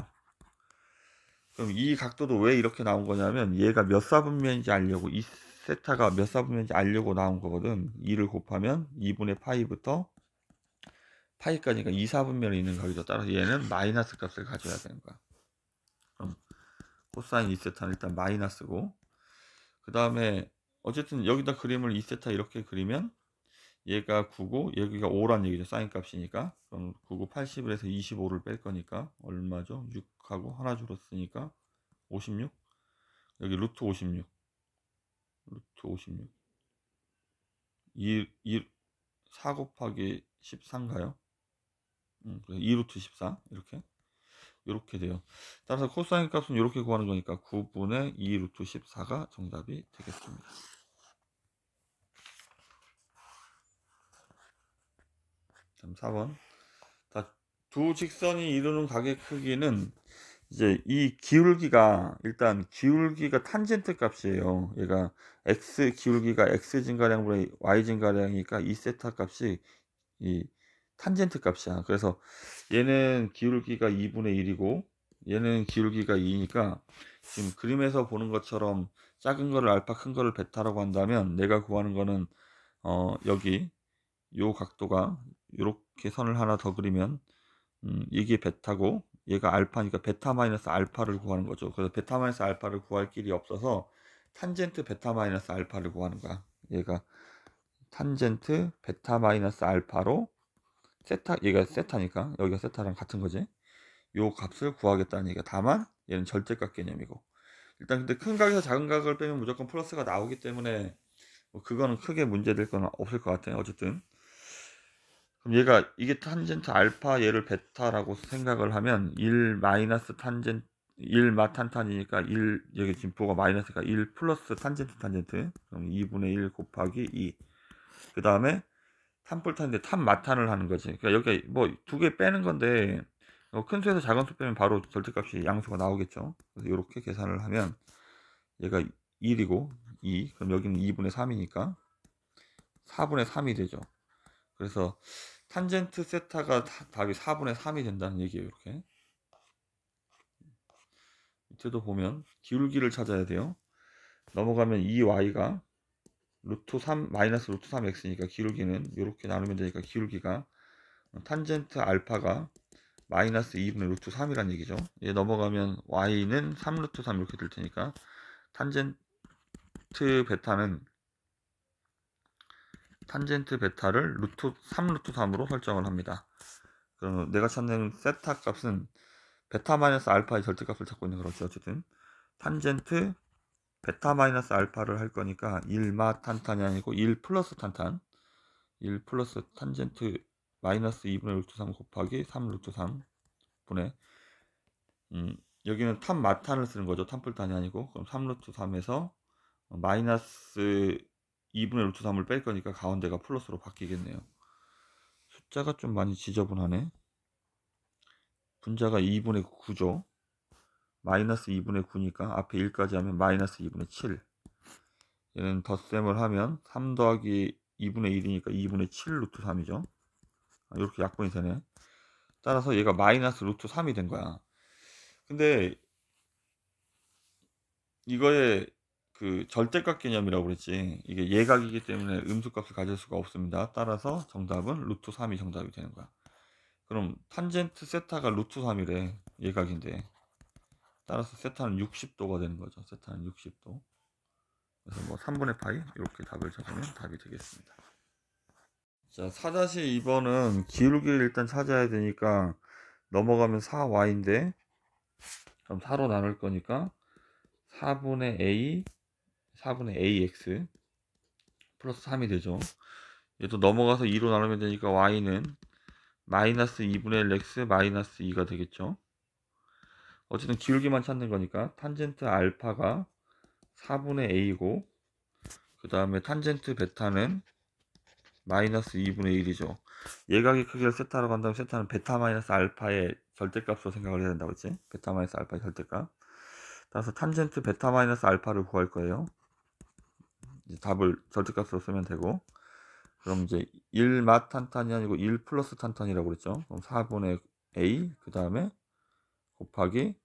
그럼 이 각도도 왜 이렇게 나온 거냐면 얘가 몇 사분면인지 알려고 2세타가 몇 사분면인지 알려고 나온 거거든. 2를 곱하면 2분의 파이부터 파이까지가 2 4분면에 있는 각이죠. 따라서 얘는 마이너스 값을 가져야 되는 거야. 코사인 2세타는 일단 마이너스고 그 다음에 어쨌든 여기다 그림을 2세타 이렇게 그리면 얘가 9고 여기가 5란 얘기죠 사인 값이니까 그럼 9 9, 8 0에서 25를 뺄 거니까 얼마죠 6하고 하나 줄었으니까 56 여기 루트 56 루트 56 2, 2, 4 곱하기 13가요? 음, 2루트 14 이렇게 이렇게 돼요. 따라서 코사인 값은 이렇게 구하는 거니까 9분의 2 루트 14가 정답이 되겠습니다. 다음 4번. 두 직선이 이루는 각의 크기는 이제 이 기울기가 일단 기울기가 탄젠트 값이에요. 얘가 x 기울기가 x 증가량보다 y 증가량이니까 이 세타 값이 이 탄젠트 값이야. 그래서 얘는 기울기가 2분의 1이고 얘는 기울기가 2니까 지금 그림에서 보는 것처럼 작은 거를 알파 큰 거를 베타라고 한다면 내가 구하는 거는 어 여기 요 각도가 이렇게 선을 하나 더 그리면 음 이게 베타고 얘가 알파니까 베타 마이너스 알파를 구하는 거죠. 그래서 베타 마이너스 알파를 구할 길이 없어서 탄젠트 베타 마이너스 알파를 구하는 거야. 얘가 탄젠트 베타 마이너스 알파로 세타 얘가 세타니까 여기가 세타랑 같은 거지 요 값을 구하겠다는 얘기가 다만 얘는 절대값 개념이고 일단 근데 큰 각에서 작은 각을 빼면 무조건 플러스가 나오기 때문에 뭐 그거는 크게 문제될 건 없을 것 같아요 어쨌든 그럼 얘가 이게 탄젠트 알파 얘를 베타라고 생각을 하면 1 마이너스 탄젠트 1마 탄탄이니까 1 여기 진포가 마이너스가1 플러스 탄젠트 탄젠트 그럼 2분의 1 곱하기 2그 다음에 탄불탄인데 탄마탄을 하는 거지. 그러니까 여기 뭐 두 개 빼는 건데 어, 큰 수에서 작은 수 빼면 바로 절대값이 양수가 나오겠죠. 그래서 이렇게 계산을 하면 얘가 1이고 2 그럼 여기는 2분의 3이니까 4분의 3이 되죠. 그래서 탄젠트 세타가 답이 4분의 3이 된다는 얘기예요. 이렇게 밑에도 보면 기울기를 찾아야 돼요. 넘어가면 2y가 루트 3 마이너스 루트 3x니까 기울기는 이렇게 나누면 되니까 기울기가 어, 탄젠트 알파가 마이너스 2분의 루트 3이란 얘기죠. 얘 넘어가면 y는 3 루트 3 이렇게 될 테니까 탄젠트 베타는 탄젠트 베타를 루트 3 루트 3으로 설정을 합니다. 그럼 내가 찾는 세타 값은 베타 마이너스 알파의 절대값을 찾고 있는 거죠. 어쨌든 탄젠트 베타 마이너스 알파를 할 거니까 1마 탄탄이 아니고 1 플러스 탄탄 1 플러스 탄젠트 마이너스 2분의 루트 3 곱하기 3 루트 3 분의 음, 여기는 탄 마탄을 쓰는 거죠 탄풀탄이 아니고 그럼 3 루트 3에서 마이너스 2분의 루트 3을 뺄 거니까 가운데가 플러스로 바뀌겠네요 숫자가 좀 많이 지저분하네 분자가 2분의 9죠 마이너스 2분의 9니까 앞에 1까지 하면 마이너스 2분의 7 얘는 덧셈을 하면 3 더하기 2분의 1이니까 2분의 7 루트 3이죠 이렇게 아, 약분이 되네 따라서 얘가 마이너스 루트 3이 된 거야 근데 이거의 그 절대값 개념이라고 그랬지 이게 예각이기 때문에 음수값을 가질 수가 없습니다 따라서 정답은 루트 3이 정답이 되는 거야 그럼 탄젠트 세타가 루트 3이래 예각인데 따라서 세타는 60도가 되는 거죠. 세타는 60도. 그래서 뭐 3분의 파이 이렇게 답을 찾으면 답이 되겠습니다. 자, 4-2번은 기울기를 일단 찾아야 되니까 넘어가면 4y인데 그럼 4로 나눌 거니까 4분의 a 4분의 ax 플러스 3이 되죠. 얘도 넘어가서 2로 나누면 되니까 y는 마이너스 2분의 1x 마이너스 2가 되겠죠. 어쨌든 기울기만 찾는 거니까 탄젠트 알파가 4분의 a고 그 다음에 탄젠트 베타는 마이너스 2분의 1이죠. 예각의 크기를 세타로 간다면 세타는 베타 마이너스 알파의 절대값으로 생각을 해야 된다고 했지? 베타 마이너스 알파의 절대값. 따라서 탄젠트 베타 마이너스 알파를 구할 거예요. 답을 절대값으로 쓰면 되고 그럼 이제 1마 탄탄이 아니고 1 플러스 탄탄이라고 그랬죠. 그럼 4분의 a 그 다음에 곱하기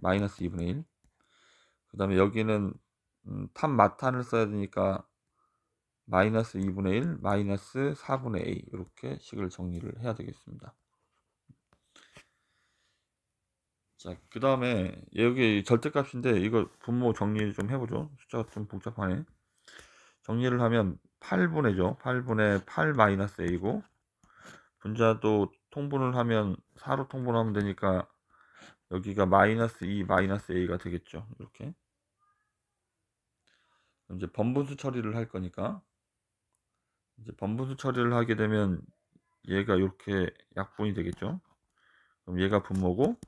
마이너스 2분의 1. 그 다음에 여기는 음, 탄마탄을 써야 되니까 마이너스 2분의 1, 마이너스 4분의 a 이렇게 식을 정리를 해야 되겠습니다. 자, 그 다음에 여기 절대값인데 이거 분모 정리 를좀 해보죠. 숫자가 좀 복잡하네. 정리를 하면 8분의죠. 8분의 8 마이너스 a고 분자도 통분을 하면 4로 통분하면 되니까 여기가 마이너스 2 마이너스 a가 되겠죠 이렇게 이제 번분수 처리를 할 거니까 이제 번분수 처리를 하게 되면 얘가 이렇게 약분이 되겠죠 그럼 얘가 분모고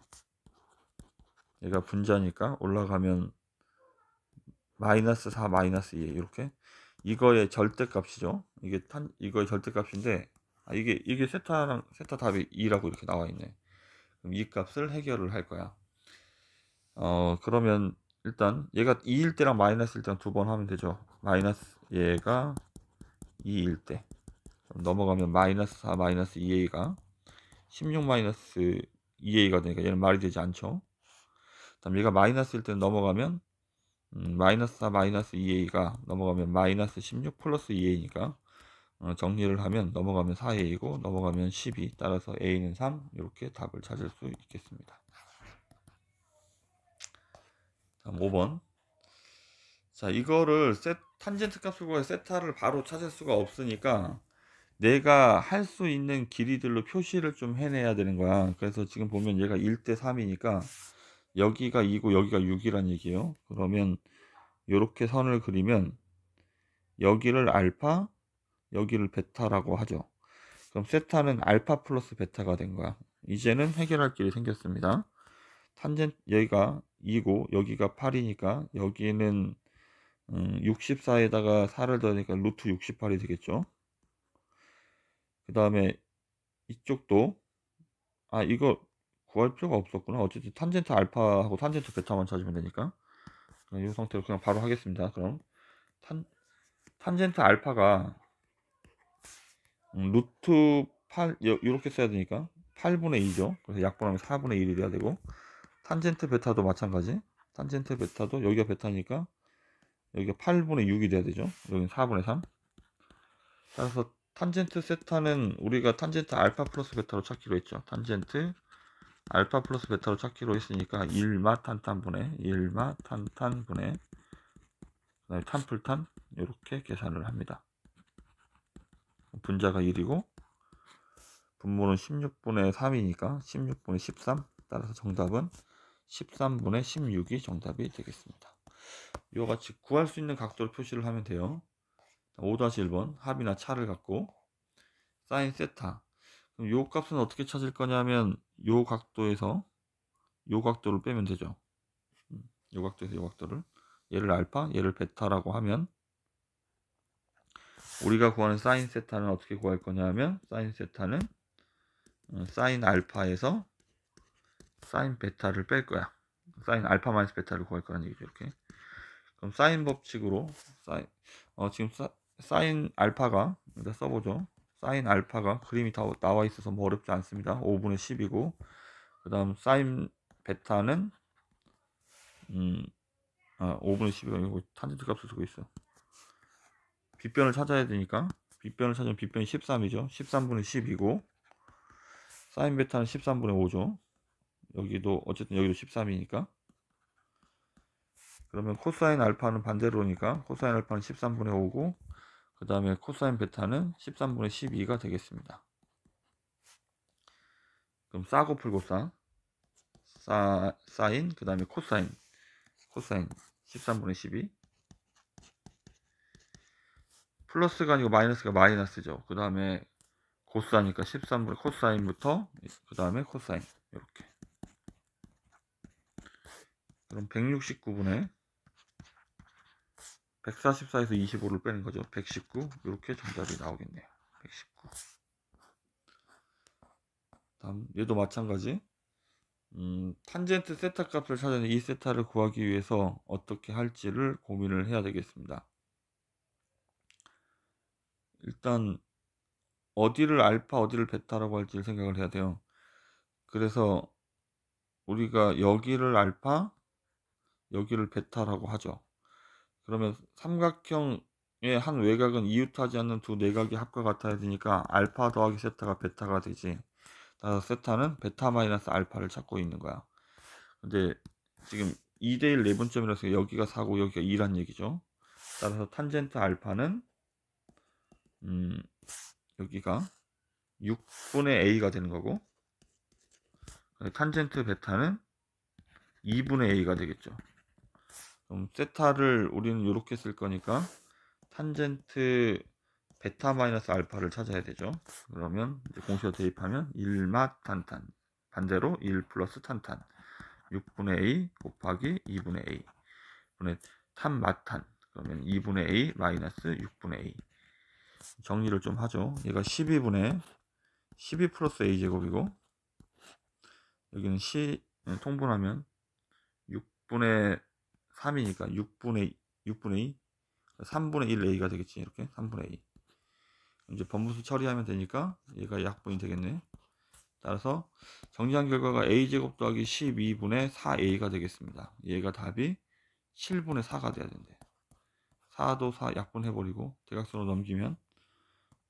얘가 분자니까 올라가면 마이너스 4 마이너스 2 이렇게 이거의 절대값이죠 이게 탄 이거의 절대값인데 아, 이게 이게 세타랑 세타 답이 2라고 이렇게 나와 있네. 그럼 이 값을 해결을 할 거야. 어 그러면 일단 얘가 2일 때랑 마이너스 일단 때두 번 하면 되죠. 마이너스 얘가 2일 때. 넘어가면 마이너스 4 마이너스 2a가 16 마이너스 2a가 되니까 얘는 말이 되지 않죠. 그럼 얘가 마이너스일 때는 넘어가면 음, 마이너스 4 마이너스 2a가 넘어가면 마이너스 16 플러스 2a니까 어, 정리를 하면 넘어가면 4A이고 넘어가면 12 따라서 A는 3 이렇게 답을 찾을 수 있겠습니다. 다음 5번 자 이거를 세, 탄젠트 값으로 세타를 바로 찾을 수가 없으니까 내가 할 수 있는 길이들로 표시를 좀 해내야 되는 거야. 그래서 지금 보면 얘가 1대 3이니까 여기가 2고 여기가 6이란 얘기예요. 그러면 이렇게 선을 그리면 여기를 알파, 여기를 베타라고 하죠. 그럼 세타는 알파 플러스 베타가 된 거야. 이제는 해결할 길이 생겼습니다. 탄젠 여기가 2고 여기가 8이니까 여기는 음, 64에다가 4를 더하니까 루트 68이 되겠죠. 그 다음에 이쪽도 아 이거 구할 필요가 없었구나. 어쨌든 탄젠트 알파하고 탄젠트 베타만 찾으면 되니까 이 상태로 그냥 바로 하겠습니다. 그럼 탄 탄젠트 알파가 음, 루트 8 이렇게 써야 되니까 8분의 2죠. 그래서 약분하면 4분의 1이 돼야 되고 탄젠트 베타도 마찬가지. 탄젠트 베타도 여기가 베타니까 여기가 8분의 6이 돼야 되죠. 여기는 4분의 3. 따라서 탄젠트 세타는 우리가 탄젠트 알파 플러스 베타로 찾기로 했죠. 탄젠트 알파 플러스 베타로 찾기로 했으니까 1마 탄탄분의 1마 탄탄분의 그다음에 탄풀탄 이렇게 계산을 합니다. 분자가 1이고 분모는 16분의 3이니까 16분의 13 따라서 정답은 13분의 16이 정답이 되겠습니다. 이와 같이 구할 수 있는 각도를 표시를 하면 돼요. 5-1번 합이나 차를 갖고 사인 세타 그럼 요 값은 어떻게 찾을 거냐면 요 각도에서 요 각도를 빼면 되죠. 음, 요 각도에서 요 각도를 얘를 알파 얘를 베타라고 하면 우리가 구하는 사인 세타는 어떻게 구할 거냐 하면 사인 세타는 사인 어, 알파에서 사인 베타를 뺄 거야. 사인 알파 마이너스 베타를 구할 거라는 얘기죠. 이렇게. 그럼 사인 법칙으로 사인 어 지금 사, 사인 알파가 일단 써보죠. 사인 알파가 그림이 다 나와 있어서 뭐 어렵지 않습니다. 5분의 10이고 그 다음 사인 베타는 음, 아, 5분의 10이고 탄젠트 값을 쓰고 있어. 빗변을 찾아야 되니까 빗변을 찾으면 빗변이 13이죠. 13분의 10이고 사인 베타는 13분의 5죠. 여기도 어쨌든 여기도 13이니까 그러면 코사인 알파는 반대로니까 코사인 알파는 13분의 5고 그 다음에 코사인 베타는 13분의 12가 되겠습니다. 그럼 싸고 풀고 싸, 싸 사인 그 다음에 코사인 코사인 13분의 12 플러스가 아니고 마이너스가 마이너스죠. 그 다음에 고사니까 13분의 코사인부터 그 다음에 코사인 이렇게 그럼 169분의 144에서 25를 빼는 거죠. 119 이렇게 정답이 나오겠네요. 119 다음 얘도 마찬가지 음, 탄젠트 세타 값을 찾아낸 이 세타를 구하기 위해서 어떻게 할지를 고민을 해야 되겠습니다. 일단 어디를 알파 어디를 베타라고 할지 를 생각을 해야 돼요. 그래서 우리가 여기를 알파 여기를 베타라고 하죠. 그러면 삼각형의 한 외곽은 이웃하지 않는 두 내각의 합과 같아야 되니까 알파 더하기 세타가 베타가 되지. 따라서 세타는 베타 마이너스 알파를 찾고 있는 거야. 근데 지금 2대1 내분점이라서 여기가 4고 여기가 2란 얘기죠. 따라서 탄젠트 알파는 음, 여기가 6분의 a가 되는 거고 탄젠트 베타는 2분의 a가 되겠죠. 그럼 세타를 우리는 이렇게 쓸 거니까 탄젠트 베타 마이너스 알파를 찾아야 되죠. 그러면 공식을 대입하면 1마 탄탄 반대로 1 플러스 탄탄 6분의 a 곱하기 2분의 a 분의 탄마탄 그러면 2분의 a 마이너스 6분의 a 정리를 좀 하죠. 얘가 12분의 12 플러스 a 제곱이고 여기는 c 네, 통분하면 6분의 3이니까 6분의 6분의 2 3분의 1a가 되겠지 이렇게 3분의 2 이제 번분수 처리하면 되니까 얘가 약분이 되겠네 따라서 정리한 결과가 a제곱 더하기 12분의 4a가 되겠습니다 얘가 답이 7분의 4가 돼야 된대 4도 4 약분해버리고 대각선으로 넘기면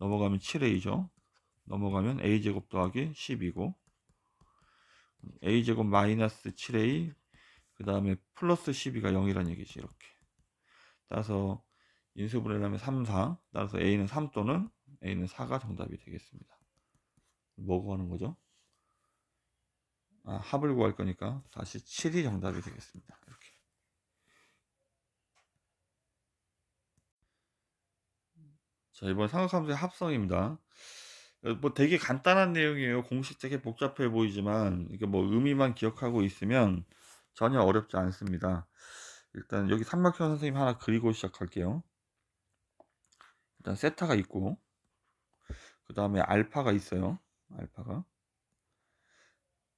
넘어가면 7a죠. 넘어가면 a제곱 더하기 10이고 a제곱 마이너스 7a 그 다음에 플러스 12가 0이라는 얘기지 이렇게 따라서 인수분해를 하면 3, 4 따라서 a는 3 또는 a는 4가 정답이 되겠습니다 뭐 구하는 거죠? 아, 합을 구할 거니까 다시 7이 정답이 되겠습니다 자, 이번 삼각함수의 합성입니다. 어, 뭐 되게 간단한 내용이에요. 공식 되게 복잡해 보이지만 이게 뭐 의미만 기억하고 있으면 전혀 어렵지 않습니다. 일단 여기 삼각형 선생님 하나 그리고 시작할게요. 일단 세타가 있고 그 다음에 알파가 있어요. 알파가.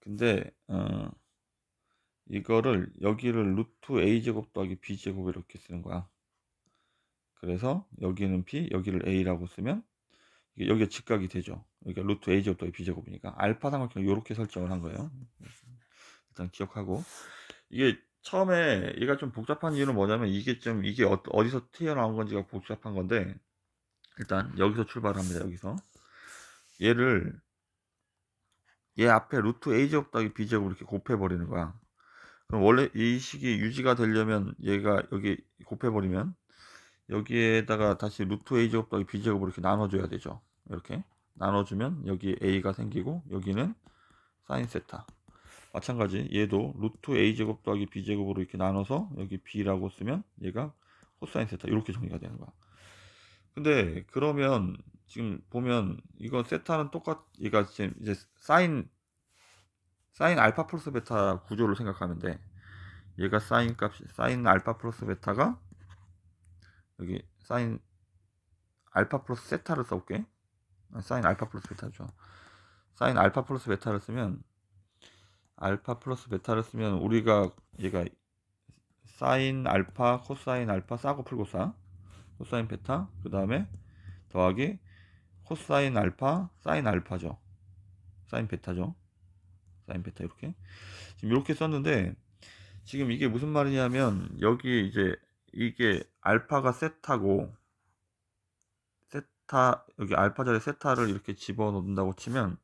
근데 어, 이거를 여기를 루트 a 제곱 더하기 b 제곱 이렇게 쓰는 거야. 그래서 여기는 P, 여기를 A라고 쓰면 여기가 직각이 되죠. 여기가 그러니까 루트 A제곱 더하기 B제곱이니까 알파 삼각형을 이렇게 설정을 한 거예요. 일단 기억하고 이게 처음에 얘가 좀 복잡한 이유는 뭐냐면 이게 좀 이게 어, 어디서 튀어나온 건지가 복잡한 건데 일단 여기서 출발합니다. 여기서 얘를 얘 앞에 루트 A제곱 더하기 B제곱 이렇게 곱해버리는 거야. 그럼 원래 이 식이 유지가 되려면 얘가 여기 곱해버리면 여기에다가 다시 루트 a 제곱 더하기 b 제곱으로 이렇게 나눠줘야 되죠. 이렇게 나눠주면 여기 a가 생기고 여기는 사인 세타. 마찬가지 얘도 루트 a 제곱 더하기 b 제곱으로 이렇게 나눠서 여기 b라고 쓰면 얘가 코사인 세타 이렇게 정리가 되는 거야. 근데 그러면 지금 보면 이건 세타는 똑같 얘가 지금 이제 사인 사인 알파 플러스 베타 구조를 생각하면 돼. 얘가 사인 값이 사인 알파 플러스 베타가 여기 사인 알파 플러스 세타를 써볼게 아, 사인 알파 플러스 베타죠 사인 알파 플러스 베타를 쓰면 알파 플러스 베타를 쓰면 우리가 얘가 사인 알파 코사인 알파 싸고 풀고 싸 코사인 베타 그 다음에 더하기 코사인 알파 사인 알파죠 사인 베타죠 사인 베타 이렇게 지금 이렇게 썼는데 지금 이게 무슨 말이냐면 여기 이제 이게 알파가 세타고 세타 여기 알파 자리 세타를 이렇게 집어넣는다고 치면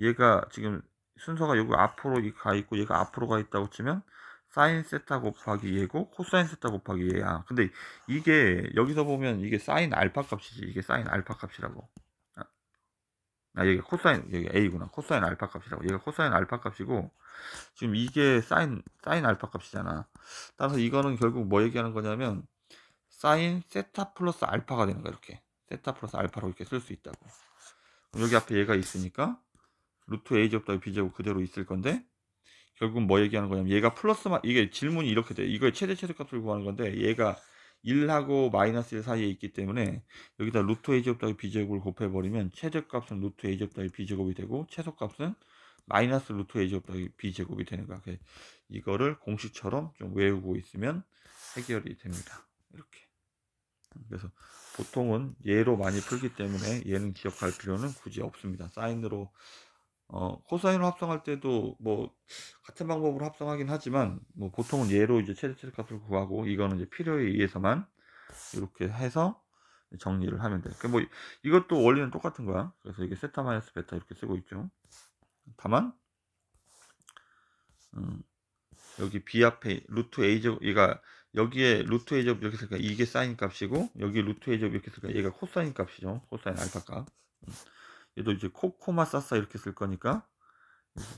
얘가 지금 순서가 여기 앞으로 가 있고 얘가 앞으로 가 있다고 치면 사인 세타 곱하기 얘고 코사인 세타 곱하기 얘야 근데 이게 여기서 보면 이게 사인 알파 값이지 이게 사인 알파 값이라고 아, 여기 코사인, 여기 A구나. 코사인 알파 값이라고. 얘가 코사인 알파 값이고, 지금 이게 사인, 사인 알파 값이잖아. 따라서 이거는 결국 뭐 얘기하는 거냐면, 사인 세타 플러스 알파가 되는 거야, 이렇게. 세타 플러스 알파로 이렇게 쓸 수 있다고. 그럼 여기 앞에 얘가 있으니까, 루트 A 제곱 더하 B 제곱 그대로 있을 건데, 결국 뭐 얘기하는 거냐면, 얘가 플러스만, 이게 질문이 이렇게 돼. 이거의 최대 최소값을 구하는 건데, 얘가 1하고 마이너스 1 사이에 있기 때문에 여기다 루트 a제곱 더하기 b제곱을 곱해버리면 최저값은 루트 a제곱 더하기 b제곱이 되고 최소값은 마이너스 루트 a제곱 더하기 b제곱이 되는 거야. 이거를 공식처럼 좀 외우고 있으면 해결이 됩니다. 이렇게. 그래서 보통은 예로 많이 풀기 때문에 얘는 기억할 필요는 굳이 없습니다. 사인으로 어, 코사인을 합성할 때도 뭐 같은 방법으로 합성하긴 하지만 뭐 보통은 예로 이제 최대치 값을 구하고 이거는 이제 필요에 의해서만 이렇게 해서 정리를 하면 돼. 그뭐 그러니까 이것도 원리는 똑같은 거야. 그래서 이게 세타 마이너스 베타 이렇게 쓰고 있죠. 다만 음, 여기 b 앞에 루트 a 제곱 얘가 여기에 루트 a 제곱 이렇게 쓸까 이게 사인 값이고 여기 루트 a 제곱 이렇게 쓸까 얘가 코사인 값이죠. 코사인 알파 값. 음. 얘도 이제 코코마 싸싸 이렇게 쓸 거니까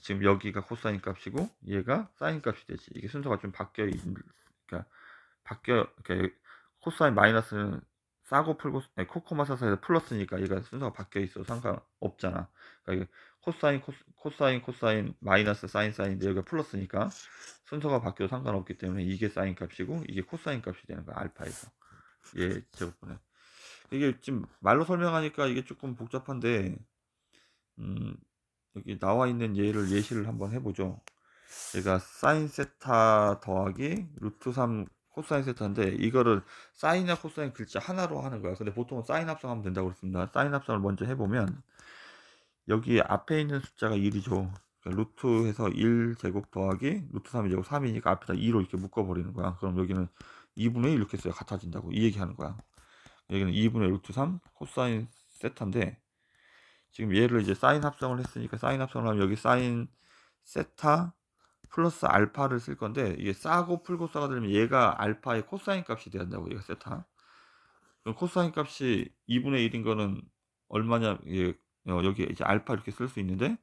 지금 여기가 코사인 값이고 얘가 사인 값이 되지 이게 순서가 좀 바뀌어 그러니까 바뀌어 그러니까 이렇게 코사인 마이너스는 싸고 풀고 아니, 코코마 싸싸에서 플러스니까 얘가 순서가 바뀌어 있어 상관없잖아 그러니까 코사인 코스, 코사인 코사인 마이너스 사인 사인데 여기가 네 플러스니까 순서가 바뀌어도 상관없기 때문에 이게 사인 값이고 이게 코사인 값이 되는 거야 알파에서 얘 제곱분의 이게 지금 말로 설명하니까 이게 조금 복잡한데 음, 여기 나와 있는 예를 예시를 한번 해보죠. 제가 사인 세타 더하기 루트 3 코사인 세타인데 이거를 사인이나 코사인 글자 하나로 하는 거야. 근데 보통은 사인 합성하면 된다고 그랬습니다. 사인 합성을 먼저 해보면 여기 앞에 있는 숫자가 1이죠. 그러니까 루트해서 1 제곱 더하기 루트 3이 제곱 3이니까 앞에다 2로 이렇게 묶어버리는 거야. 그럼 여기는 2분의 1 이렇게 써요. 같아진다고. 이 얘기하는 거야. 여기는 2분의 루트 3 코사인 세타인데 지금 얘를 이제 사인 합성을 했으니까 사인 합성을 하면 여기 사인 세타 플러스 알파를 쓸 건데 이게 싸고 풀고 싸가 되면 얘가 알파의 코사인 값이 돼야 한다고 얘가 세타 그럼 코사인 값이 2분의 1인 거는 얼마냐 예, 어, 여기 이제 알파 이렇게 쓸 수 있는데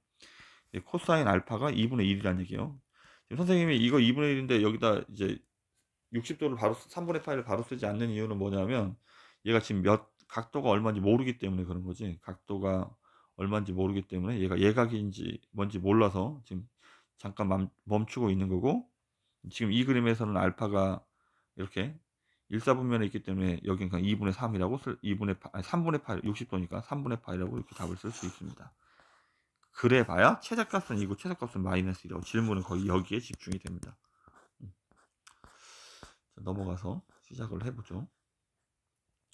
예, 코사인 알파가 2분의 1이라는 얘기예요 지금 선생님이 이거 2분의 1인데 여기다 이제 60도를 바로 3분의 파을 바로 쓰지 않는 이유는 뭐냐면 얘가 지금 몇 각도가 얼마인지 모르기 때문에 그런 거지 각도가 얼마인지 모르기 때문에 얘가 예각인지 뭔지 몰라서 지금 잠깐 멈추고 있는 거고 지금 이 그림에서는 알파가 이렇게 일사분면에 있기 때문에 여기는 그냥 2분의 3이라고 쓸 2분의 8, 3분의 8 60도니까 3분의 8이라고 이렇게 답을 쓸 수 있습니다. 그래 봐야 최저값은 이고 최저값은 마이너스 이라고 질문은 거의 여기에 집중이 됩니다. 음. 넘어가서 시작을 해보죠.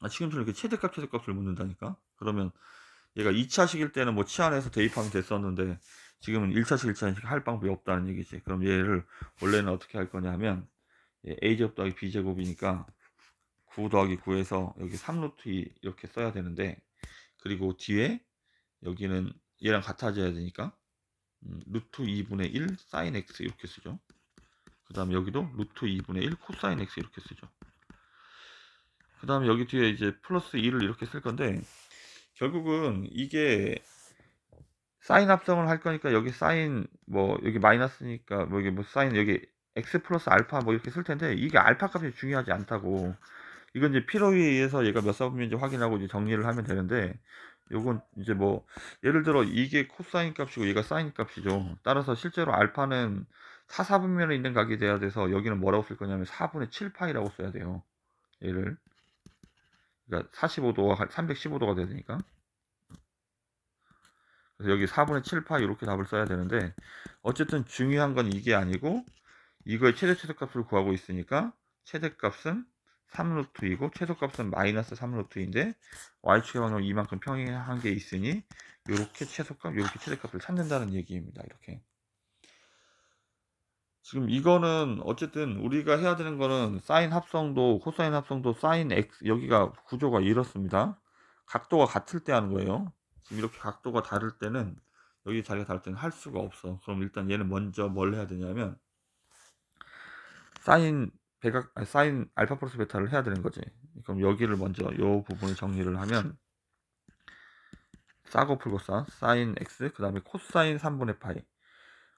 아, 지금처럼 이렇게 최대값 최대값을 묻는다니까? 그러면 얘가 2차식일 때는 뭐 치안에서 대입하면 됐었는데 지금은 1차식, 1차식 할 방법이 없다는 얘기지. 그럼 얘를 원래는 어떻게 할 거냐 하면 a제곱 더하기 b제곱이니까 9 더하기 9에서 여기 3루트 이렇게 써야 되는데 그리고 뒤에 여기는 얘랑 같아져야 되니까 음, 루트 2분의 1 사인 x 이렇게 쓰죠. 그 다음에 여기도 루트 2분의 1 코사인 x 이렇게 쓰죠. 그 다음에 여기 뒤에 이제 플러스 2를 이렇게 쓸 건데 결국은 이게 사인 합성을 할 거니까 여기 사인 뭐 여기 마이너스니까 뭐 여기 뭐 사인 여기 x 플러스 알파 뭐 이렇게 쓸 텐데 이게 알파 값이 중요하지 않다고 이건 이제 필요에 의해서 얘가 몇 사분인지 확인하고 이제 정리를 하면 되는데 요건 이제 뭐 예를 들어 이게 코사인 값이고 얘가 사인 값이죠 따라서 실제로 알파는 4사분면에 있는 각이 돼야 돼서 여기는 뭐라고 쓸 거냐면 4분의 7파이라고 써야 돼요 얘를 그러니까 4 5도가 315도가 되니까 그래서 여기 4분의 7파 이렇게 답을 써야 되는데 어쨌든 중요한 건 이게 아니고 이거의 최대 최대값을 구하고 있으니까 최대값은 3루트이고 최소값은 마이너스 3루트인데 y축의 방향 이만큼 평행한 게 있으니 이렇게 최소값, 이렇게 최대값을 찾는다는 얘기입니다. 이렇게 지금 이거는 어쨌든 우리가 해야 되는 거는 사인 합성도 코사인 합성도 사인 x 여기가 구조가 이렇습니다. 각도가 같을 때 하는 거예요. 지금 이렇게 각도가 다를 때는 여기 자리가 다를 때는 할 수가 없어. 그럼 일단 얘는 먼저 뭘 해야 되냐면 사인 배각 아니, 사인 알파 플러스 베타를 해야 되는 거지. 그럼 여기를 먼저 요 부분을 정리를 하면 싸고 풀고 싸 사인 x 그 다음에 코사인 3분의 파이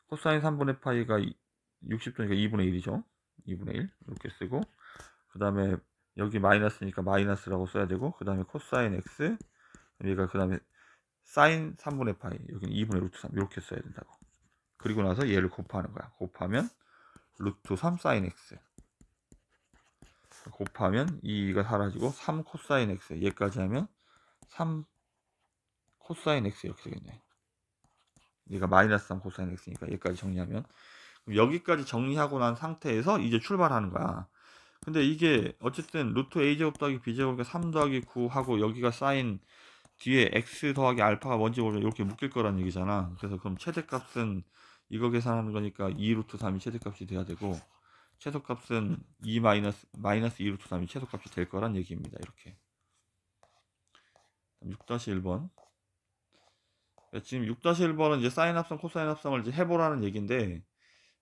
코사인 3분의 파이가 60도니까 2분의 1이죠. 2분의 1 이렇게 쓰고 그 다음에 여기 마이너스니까 마이너스라고 써야 되고 그 다음에 코사인 x 얘가 그러니까 그 다음에 사인 3분의 파이 여기는 2분의 루트 3 이렇게 써야 된다고 그리고 나서 얘를 곱하는 거야 곱하면 루트 3 사인 x 곱하면 이가 사라지고 3 코사인 x 얘까지 하면 3 코사인 x 이렇게 되겠네 얘가 마이너스 3 코사인 x니까 얘까지 정리하면 여기까지 정리하고 난 상태에서 이제 출발하는 거야. 근데 이게 어쨌든 루트 a 제곱 더하기 b 제곱이3 더하기 9 하고 여기가 쌓인 뒤에 x 더하기 알파가 뭔지 모르면 이렇게 묶일 거란 얘기잖아. 그래서 그럼 최대값은 이거 계산하는 거니까 2 루트 3이 최대값이 돼야 되고 최소값은 2 마이너스 마이너스 2 루트 3이 최소값이 될 거란 얘기입니다. 이렇게 6-1번 그러니까 지금 6-1번은 이제 사인 합성, 코사인 합성을 이제 해보라는 얘기인데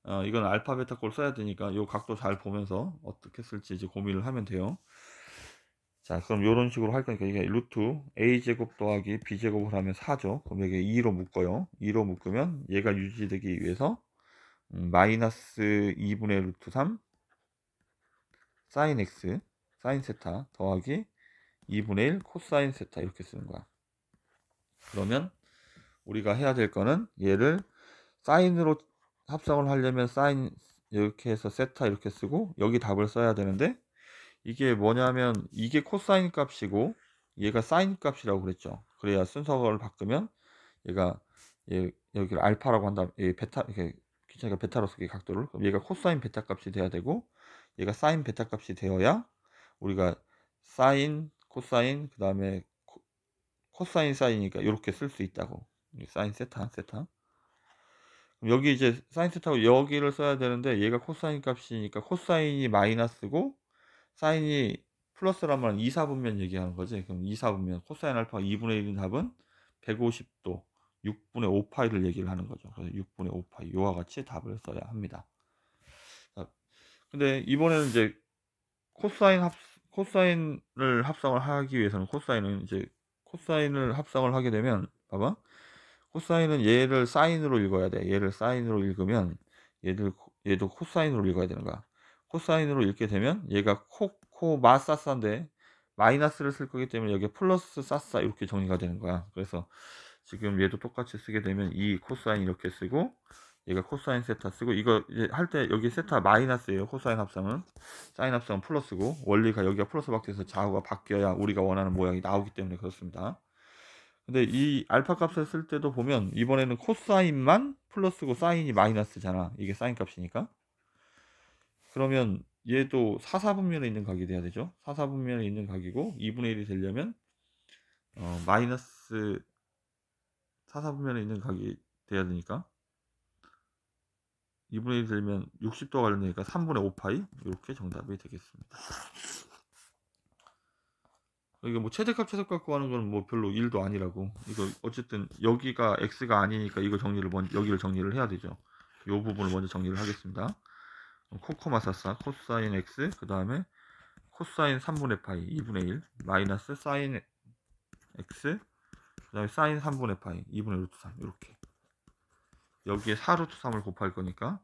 어, 이건 알파 베타 꼴 써야 되니까 이 각도 잘 보면서 어떻게 쓸지 이제 고민을 하면 돼요. 자 그럼 이런 식으로 할 거니까 이게 루트 a제곱 더하기 b제곱을 하면 4죠. 그럼 이게 2로 묶어요. 2로 묶으면 얘가 유지되기 위해서 음, 마이너스 2분의 루트 3 사인 x 사인 세타 더하기 2분의 1 코사인 세타 이렇게 쓰는 거야. 그러면 우리가 해야 될 거는 얘를 사인으로 합성을 하려면 사인 이렇게 해서 세타 이렇게 쓰고 여기 답을 써야 되는데 이게 뭐냐면 이게 코사인 값이고 얘가 사인 값이라고 그랬죠. 그래야 순서를 바꾸면 얘가 얘, 여기를 알파라고 한다. 얘 베타 이렇게 귀찮으 베타로 쓰기 각도를. 그럼 얘가 코사인 베타 값이 돼야 되고 얘가 사인 베타 값이 되어야 우리가 사인 코사인 그다음에 코사인 사인이니까 이렇게 쓸 수 있다고. 사인 세타 세타. 여기 이제 사인 테타고 여기를 써야 되는데 얘가 코사인 값이니까 코사인이 마이너스고 사인이 플러스란 말은 2사분면 얘기하는 거지. 그럼 2사분면 코사인 알파가 2분의 1인 답은 150도 6분의 5파이를 얘기를 하는 거죠. 그래서 6분의 5파이 요와 같이 답을 써야 합니다. 근데 이번에는 이제 코사인 합 코사인을 합성을 하기 위해서는 코사인은 이제 코사인을 합성을 하게 되면 봐봐 코사인은 얘를 사인으로 읽어야 돼. 얘를 사인으로 읽으면 얘들 얘도 코사인으로 읽어야 되는 거야. 코사인으로 읽게 되면 얘가 코코마 사사인데 마이너스를 쓸 거기 때문에 여기에 플러스 사사 이렇게 정리가 되는 거야. 그래서 지금 얘도 똑같이 쓰게 되면 이 코사인 이렇게 쓰고 얘가 코사인 세타 쓰고 이거 할 때 여기 세타 마이너스예요. 코사인 합성은 사인 합성은 플러스고 원리가 여기가 플러스 밖에서 좌우가 바뀌어야 우리가 원하는 모양이 나오기 때문에 그렇습니다. 근데 이 알파 값을 쓸 때도 보면 이번에는 코사인만 플러스고 사인이 마이너스잖아. 이게 사인 값이니까. 그러면 얘도 4사분면에 있는 각이 돼야 되죠. 4사분면에 있는 각이고 2분의 1이 되려면 어, 마이너스 4사분면에 있는 각이 돼야 되니까 2분의 1이 되면 60도가 되니까 3분의 5파이 이렇게 정답이 되겠습니다. 이게 뭐 최대값 최소값 갖고 하는건 뭐 별로 일도 아니라고 이거 어쨌든 여기가 x가 아니니까 이거 정리를 먼저 여기를 정리를 해야 되죠 요 부분을 먼저 정리를 하겠습니다 코코마사사 코사인 x 그 다음에 코사인 3분의 파이 2분의 1 마이너스 사인 x 그 다음에 사인 3분의 파이 2분의 루트 3 이렇게 여기에 4 루트 3을 곱할 거니까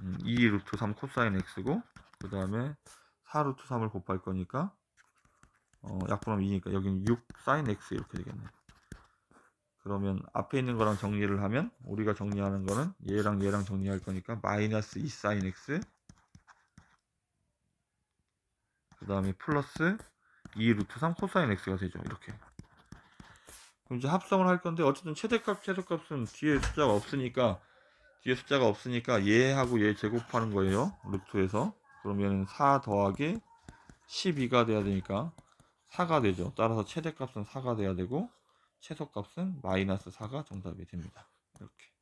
음, 2 루트 3 코사인 x고 그 다음에 4 루트 3을 곱할 거니까 어, 약분함 2니까 여기는 6 sin x 이렇게 되겠네. 그러면 앞에 있는 거랑 정리를 하면 우리가 정리하는 거는 얘랑 얘랑 정리할 거니까 마이너스 2 sin x 그 다음에 플러스 2 루트 3 코사인 x가 되죠. 이렇게. 그럼 이제 합성을 할 건데 어쨌든 최대값 최소값은 뒤에 숫자가 없으니까 뒤에 숫자가 없으니까 얘하고 얘 제곱하는 거예요. 루트에서. 그러면 4 더하기 12가 돼야 되니까 4가 되죠. 따라서 최대값은 4가 돼야 되고 최소값은 마이너스 4가 정답이 됩니다. 이렇게.